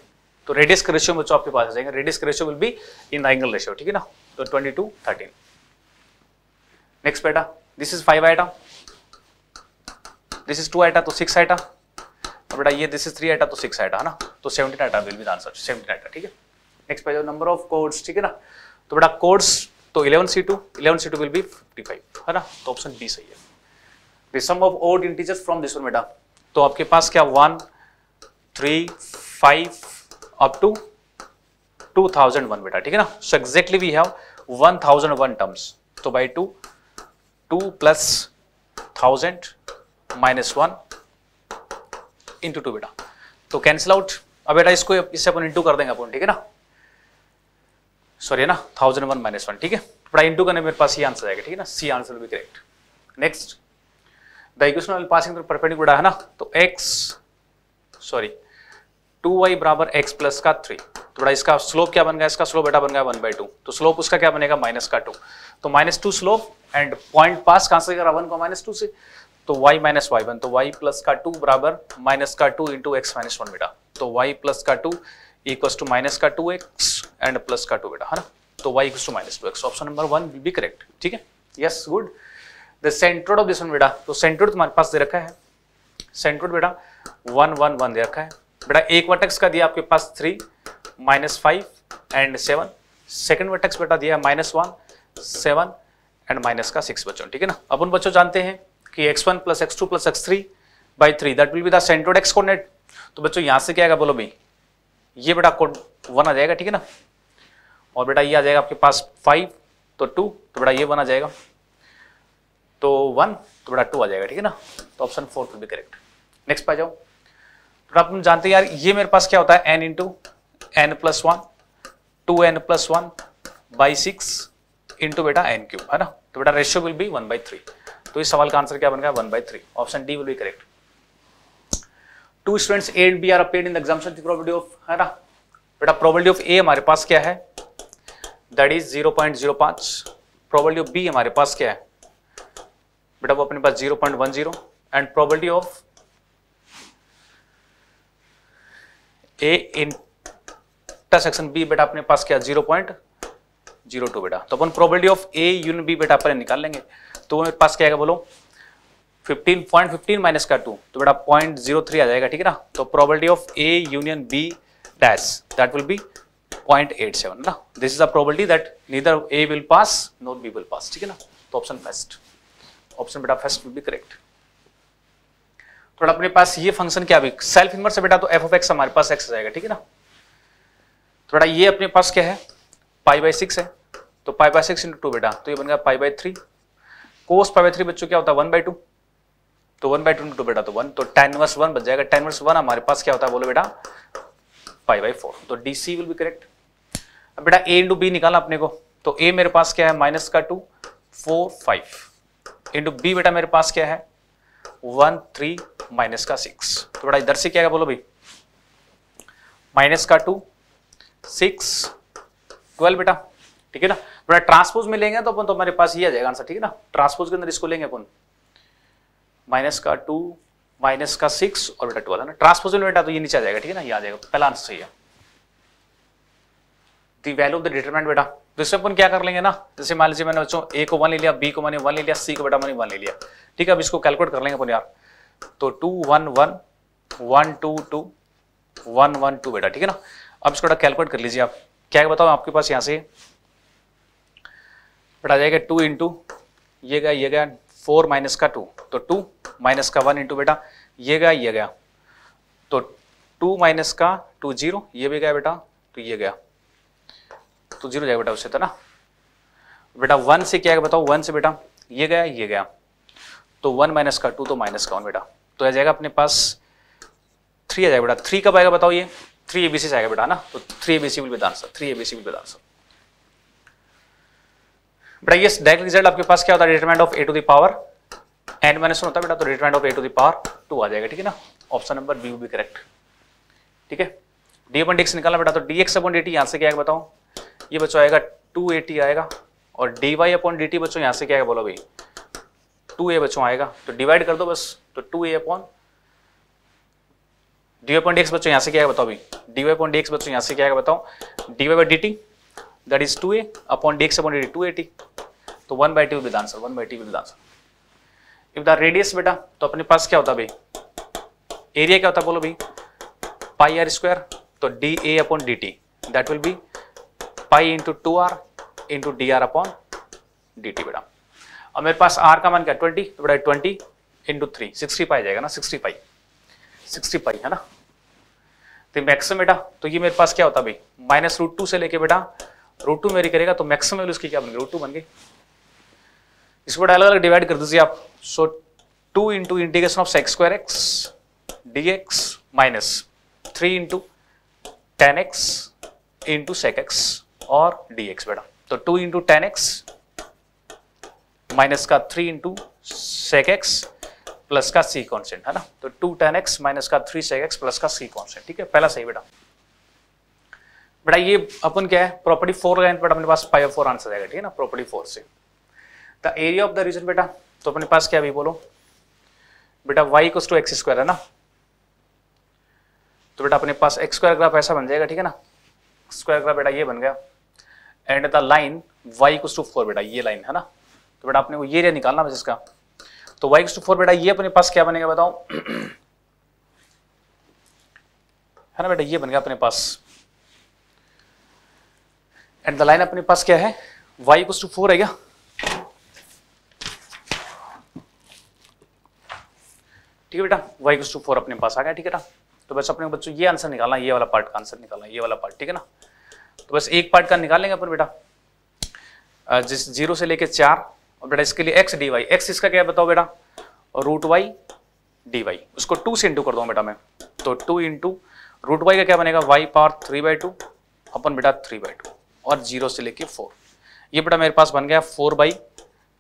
तो रेडियस का रेशियो बच्चों आपके पास आ जाएंगे रेडियस का ratio will be in the angle ratio ठीक है ना तो ट्वेंटी टू थर्टीन नेक्स्ट बेटा this is five eta this is two eta तो सिक्स आइटा और बेटा ये दिस इज थ्री आइटा तो सिक्स आइटा है ना तो seventeen eta will be answer seventeen eta ठीक है next pies number of chords ठीक है ना तो बेटा कोड्स तो eleven C two eleven C to will be fifty five है ना तो ऑप्शन बी सही है the sum of odd integers from this one बेटा तो आपके पास क्या one three five up to two thousand one बेटा ठीक है ना so exactly we have one thousand one terms तो by two two plus thousand minus one into two बेटा तो कैंसिल आउट अब बेटा इसको इससे अपन इंटू कर देंगे अपन ठीक है ना सॉरी है ना थाउजेंड वन माइनस वन ठीक है बड़ा इंटू करने मेरे पास ये आंसर आएगा ठीक है ना सी आंसर भी correct next the equation passing through perpendicular है ना तो एक्स सॉरी टू वाई बराबर एक्स प्लस का थ्री तो बड़ा इसका स्लोप क्या बन गया इसका स्लोप बेटा बन गया वन बाई टू तो स्लोप उसका क्या बनेगा माइनस का टू तो minus two slope and point pass कहां से करा वन को माइनस टू से तो y माइनस वाई वन तो y प्लस का टू बराबर माइनस का two into x minus one बेटा तो y प्लस का टू इक्व टू माइनस का टू एक्स एंड प्लस का टू बेटा है ना तो y equal to minus two x option number one B correct ठीक है yes good the centroid of this one बेटा तो सेंट्रोड तुम्हारे पास दे रखा है सेंट्रोड बेटा वन वन वन दे रखा है बेटा एक वर्टेक्स का दिया आपके पास three minus five and seven second vertex बेटा दिया है minus one seven and minus का सिक्स बच्चों ठीक है ना अपन बच्चों जानते हैं कि x one plus x two plus x three by three that will be the centroid x coordinate तो बच्चों यहां से क्या आएगा बोलो भाई ये बेटा कोड वन आ जाएगा ठीक है ना और बेटा ये आ जाएगा आपके पास फाइव तो टू तो बेटा ये वन आ जाएगा तो वन तो बेटा टू आ जाएगा ठीक है ना तो option fourth will be correct next पे जाओ तो आप जानते हैं यार ये मेरे पास क्या होता है N into N plus one two N plus one by six into बेटा एन क्यूब है ना तो बेटा ratio will be one by three तो इस सवाल का आंसर क्या बन गया one by three option D will be correct two students A and B are appeared in examination की प्रोबेबिलिटी ऑफ है ना बेटा प्रोबेबिलिटी ऑफ ए हमारे पास क्या है that is zero point zero पांच प्रोबेबिलिटी ऑफ बी हमारे पास क्या है बेटा वो अपने पास zero point one zero and probability of A in बेटा सेक्शन बी बेटा अपने पास क्या जीरो पॉइंट जीरो टू बेटा तो अपन प्रोबेबिलिटी ऑफ ए यून बी बेटा अपने निकाल लेंगे तो मेरे पास क्या है बोलो फिफ्टीन पॉइंट फिफ्टीन माइनस का टू तो बेटा पॉइंट जीरो थ्री आ जाएगा ठीक है ना तो probability of A union B dash that will be point eight seven ना this is a probability that neither A will pass not B will pass ठीक है ना तो ऑप्शन फर्स्ट ऑप्शन बेटा फर्स्ट विल बी करेक्ट थोड़ा अपने पास ये function क्या सेल्फ इनवर्स से बेटा तो एफ ऑफ एक्स हमारे पास एक्स जाएगा ठीक है ना तो बेटा ये अपने पास क्या है पाई बाई सिक्स है तो pi by six into two बेटा तो ये बन गया pi by three cos pi by three बच्चों क्या होता है वन बाई टू तो वन बाई टू इंटू बेटा तो वन तो टेन वर्स वन बच जाएगा टेन वर्स वन हमारे पास क्या होता है बोलो बेटा पाई बाई फोर तो D C will be correct अब बेटा ए इंटू बी निकालना अपने को तो ए मेरे पास क्या है माइनस का two four five into B बेटा मेरे पास क्या है वन थ्री माइनस का सिक्स तो बेटा इधर से क्या है बोलो भाई माइनस का टू सिक्स ट्वेल्व बेटा ठीक है ना बेटा ट्रांसपोज में लेंगे तो अपन तो हमारे पास ये आ जाएगा आंसर ठीक है ना ट्रांसपोज के अंदर इसको लेंगे अपन माइनस का टू माइनस का सिक्स और बेटा ट्वेल्व है ना ट्रांसपोज में बेटा तो ये नीचे आ जाएगा ठीक है ना ये आ जाएगा पहला आंसर सही है the value of the determinant बेटा तो इससे अपन क्या कर लेंगे ना जैसे मान लीजिए मैंने बच्चों ए को वन ले लिया बी को मैंने वन ले लिया सी को बेटा मैंने वन ले लिया ठीक है अब इसको कैलकुलेट कर लेंगे अपन यार तो two one one one two two one one two बेटा ठीक है ना अब इसको कैलकुलेट कर लीजिए आप क्या बताओ आपके पास यहां से बट आ जाएगा टू इंटू ये गया ये गया फोर माइनस का टू तो टू माइनस का वन इंटू बेटा ये गया ये गया तो टू माइनस का टू जीरो ये भी गया बेटा तो ये गया तो जीरो जाएगा बेटा उससे तो ना बेटा वन से क्या बताओ वन से बेटा ये गया ये गया तो वन माइनस का टू तो माइनस का वन बेटा तो आ जाएगा अपने पास थ्री आ जाएगा बेटा थ्री कब आएगा बताओ ये थ्री ए बी आएगा बेटा ना तो three A will be the answer three A will be the answer बेटा यस डायरेक्ट रिजल्ट आपके पास क्या होता है determinant of A to the power n minus one होता है बेटा तो determinant of A to the power two आ जाएगा ठीक है ना option number B B correct ठीक है डी अपॉन डी निकालना बेटा तो डी अपॉन डी यहां से क्या आएगा बताओ ये बच्चों आएगा 280 आएगा और dy वाई अपॉन डी बच्चों यहां से क्या आएगा बोलो भाई 2a बच्चों आएगा तो डिवाइड कर दो बस तो 2a A upon D Y point X बच्चों यहाँ से क्या बताओ अभी डी वाई पॉइंट एक्स बच्चों यहाँ से क्या बताओ D Y by D T that is two A upon D X upon D two A T तो one by T will answer one by T will answer if the radius बेटा तो अपने पास क्या होता भाई एरिया क्या होता बोलो भाई पाई आर स्क्वायर तो D A upon D T that will be pi into two R into D R upon D T बेटा और मेरे पास आर का मान क्या ट्वेंटी तो बेटा twenty into three sixty pi जाएगा ना सिक्सटी पाई सिक्सटी पाई है ना तो मैक्सिमम बेटा तो ये मेरे पास क्या होता भाई माइनस रूट टू से लेके बेटा रूट टू मेरी करेगा तो मैक्सिमम वैल्यू उसकी क्या बन गई रूट टू बन गई इसको बेटा अलग अलग डिवाइड कर दीजिए आप so two into integration of X square X D X minus three into tan X into sec X और डी एक्स बेटा तो two into tan X minus का three into sec X plus का C constant है ना तो two tan X minus का three sec X plus का सी कॉन्सेंट ठीक है पहला सही बेटा बेटा ये अपन क्या है प्रॉपर्टी फोर का बेटा अपने पास फाइव फोर आंसर आएगा ठीक है ना प्रॉपर्टी फोर से the area of the region बेटा तो अपने पास क्या अभी बोलो बेटा Y equal to X square है ना तो बेटा अपने पास एक्स स्क्वायर ग्राफ ऐसा बन जाएगा ठीक है ना स्क्वायर ग्राफ बेटा ये बन गया and the line Y equal to four बेटा ये लाइन है ना तो बेटा आपने वो ये एरिया निकालना बस इसका तो वाई एक्स टू फोर बेटा ये अपने पास क्या बनेगा बताओ है ना बेटा ये बन गया अपने पास एंड द लाइन अपने पास क्या है वाई इक्व टू फोर है क्या ठीक है बेटा वाई इक्व टू फोर अपने पास आ गया ठीक है ना तो बस अपने बच्चों ये आंसर निकालना ये वाला पार्ट का आंसर निकालना ये वाला पार्ट ठीक है ना तो बस एक पार्ट का निकालेंगे अपन बेटा जिस जीरो से लेके चार और बेटा इसके लिए एक्स डी वाई एक्स इसका क्या बताओ बेटा रूट वाई डी वाई उसको टू से इंटू कर दो बेटा मैं तो टू इंटू रूट वाई का क्या बनेगा वाई पार थ्री बाई टू अपन बेटा थ्री बाई टू और जीरो से लेके फोर ये बेटा मेरे पास बन गया फोर बाई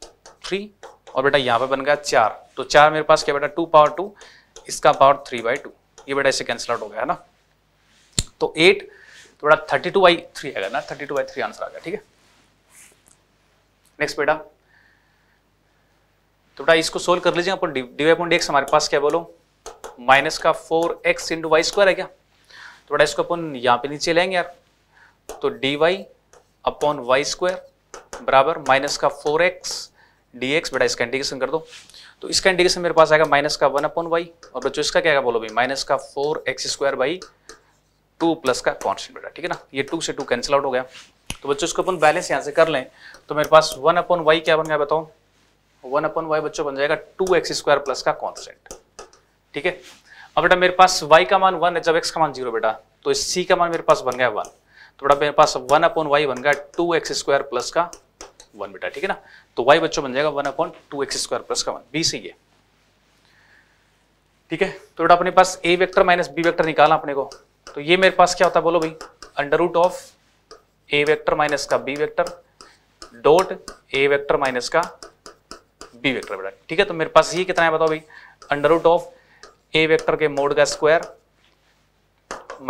थ्री और बेटा यहाँ पे बन गया चार तो चार मेरे पास क्या बेटा टू पावर टू इसका पावर थ्री बाई टू ये बेटा इसे कैंसिल आउट हो गया है ना तो एट तो बेटा थर्टी टू बाई थ्री आएगा ना thirty two by three answer आ गया ठीक है नेक्स्ट बेटा तो बेटा इसको सोल्व कर लीजिए अपन डी वाई एक्स हमारे पास क्या बोलो माइनस का four X into Y square है क्या तो बेटा इसको अपन यहाँ पे नीचे लेंगे यार तो D Y upon Y square बराबर माइनस का फोर एक्स डी एक्स बेटा इसका इंटीग्रेशन कर दो तो इसका इंटीग्रेशन मेरे पास आएगा माइनस का वन अपॉन वाई और बच्चों इसका क्या बोलो भाई माइनस का four X square by two plus का कॉन्स्टेंट बेटा ठीक है ना ये टू से टू कैंसिल आउट हो गया तो बच्चों इसको अपन बैलेंस यहाँ से कर लें तो मेरे पास वन अपॉन वाई क्या बन गया बताओ वन अपन वाई बच्चों बन जाएगा टू एक्स स्क्वायर प्लस का कॉन्सेंट ठीक है अब बेटा मेरे पास वाई का मान वन है जब एक्स का मान जीरो बेटा तो इस सी का मान मेरे पास बन गया वन तो बेटा मेरे पास वन अपॉन वाई बन गया टू एक्स स्क्वायर प्लस का वन बेटा ठीक है ना तो वाई बच्चों बन जाएगा one upon two X square plus का वन बी सी ये ठीक है तो बेटा अपने पास A vector minus B vector निकालना अपने को तो ये मेरे पास क्या होता है बोलो भाई under root of A vector minus का B vector dot A vector minus का बी वेक्टर बेटा ठीक है तो मेरे पास ये कितना है बताओ भाई under root of A vector के मोड का square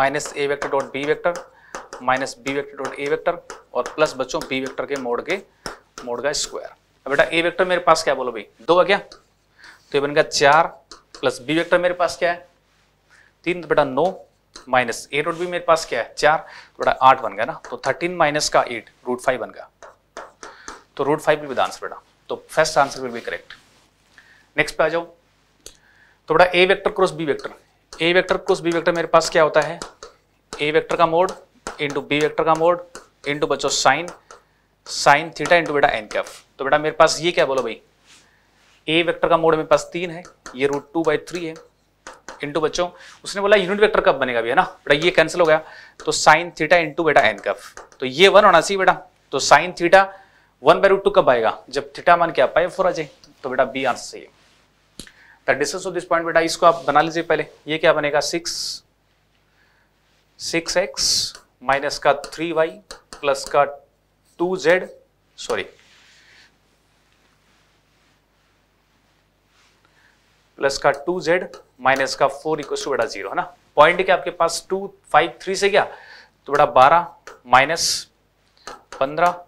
minus A vector dot B vector minus B vector dot A vector और प्लस बच्चों बी वेक्टर के मोड के मोड का स्क्वायर अब बेटा ए वेक्टर मेरे पास क्या बोलो भाई दो का क्या तो ये बन गया चार प्लस बी वेक्टर मेरे पास क्या है तीन तो बेटा नौ माइनस ए डॉट बी मेरे पास क्या है चार तो बेटा आठ बन गया ना तो थर्टीन माइनस का एट रूट फाइव बन गया तो रूट फाइव भी आंसर बेटा तो first answer will be correct next पे आ जाओ तो बेटा A vector cross B vector A vector cross B vector मेरे पास क्या होता है ए वेक्टर का मोड इंटू बी वेक्टर का मोड इंटू बच्चों साइन साइन थीटा इंटू बेटा एन कैफ तो बेटा मेरे पास ये क्या बोलो भाई ए वेक्टर का मोड मेरे पास तीन है ये रूट टू बाई थ्री है इंटू बच्चों उसने बोला यूनिट वेक्टर कब बनेगा भी है ना बेटा ये कैंसिल हो गया तो साइन थीटा इंटू बेटा एन कैफ तो ये वन होना चाहिए बेटा तो sine theta one by root two कब आएगा जब थीटा मान के आप पाई फोर आ जाए तो बेटा बी आंसर सही है डिस्टेंस ऑफ दिस पॉइंट बेटा इसको आप बना लीजिए पहले ये क्या बनेगा सिक्स सिक्स एक्स माइनस का थ्री वाई प्लस का टू जेड सॉरी प्लस का टू जेड माइनस का फोर इक्वल टू बेटा जीरो है ना पॉइंट क्या आपके पास टू फाइव थ्री से क्या तो बेटा बारह माइनस पंद्रह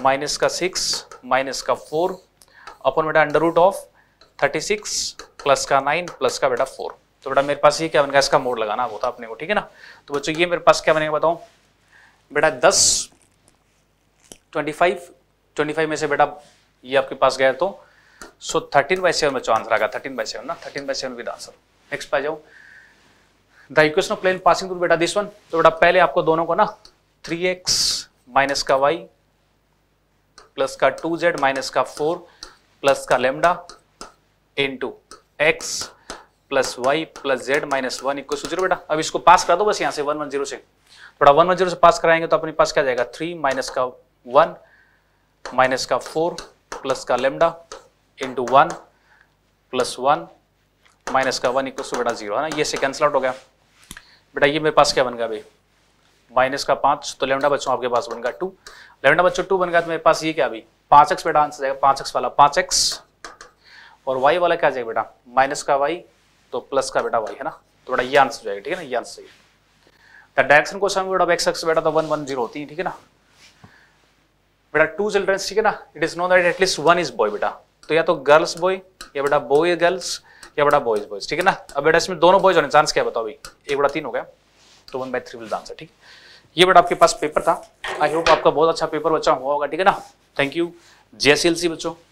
माइनस का सिक्स माइनस का फोर अपन बेटा under root of thirty six plus का नाइन प्लस का बेटा फोर तो बेटा मेरे पास ये क्या बनेगा इसका मोड लगाना होता अपने को ठीक है ना तो बच्चों ये मेरे पास क्या बनेगा बताओ बेटा दस ट्वेंटी फाइव ट्वेंटी फाइव में से बेटा ये आपके पास गया तो सो थर्टीन बाई सेवन बच्चों आंसर आगा थर्टीन बाई सेवन ना thirteen by seven with answer next पा जाओ the equation of plane passing through बेटा दिस वन तो बेटा पहले आपको दोनों को ना थ्री एक्स माइनस का वाई प्लस का टू जेड माइनस का फोर प्लस का lambda into X plus Y plus Z minus one equal zero बेटा अब इसको पास करा दो बस यहां से वन वन जीरो से थोड़ा वन वन जीरो से पास कराएंगे तो अपने पास क्या जाएगा थ्री माइनस का वन माइनस का फोर प्लस का lambda into one plus one minus का वन इक्व बेटा जीरो है ना ये से कैंसिल आउट हो गया बेटा ये मेरे पास क्या बन गया भाई माइनस का पांच तो लेमडा बच्चों आपके पास बन गया टू लेमडा बच्चों टू बन गया तो मेरे पास ये क्या अभी पाँच एक्स बेटा आंसर जाएगा पांच एक्स वाला पांच एक्स और वाई वाला क्या जाएगा बेटा माइनस का वाई तो प्लस का बेटा वाई है ना तो बेटा ये आंसर जाएगा ठीक है ना ये आंसर चाहिए द डायरेक्शन क्वेश्चन में बेटा एक्स एक्स बेटा तो वन वन जीरो होती है ठीक है ना बेटा टू चिल्ड्रन ठीक है ना it is no that at least one is boy बेटा तो या तो गर्ल्स बॉय या बेटा बॉय गर्ल्स या बेटा बॉयज बॉयज ठीक है ना अब बेटा इसमें दोनों बॉयज होने चांस क्या बताओ अभी एक बेटा तीन हो गया तो one by three will answer ठीक है ये बट आपके पास पेपर था आई होप आपका बहुत अच्छा पेपर बच्चा हुआ होगा ठीक है ना थैंक यू सी बच्चों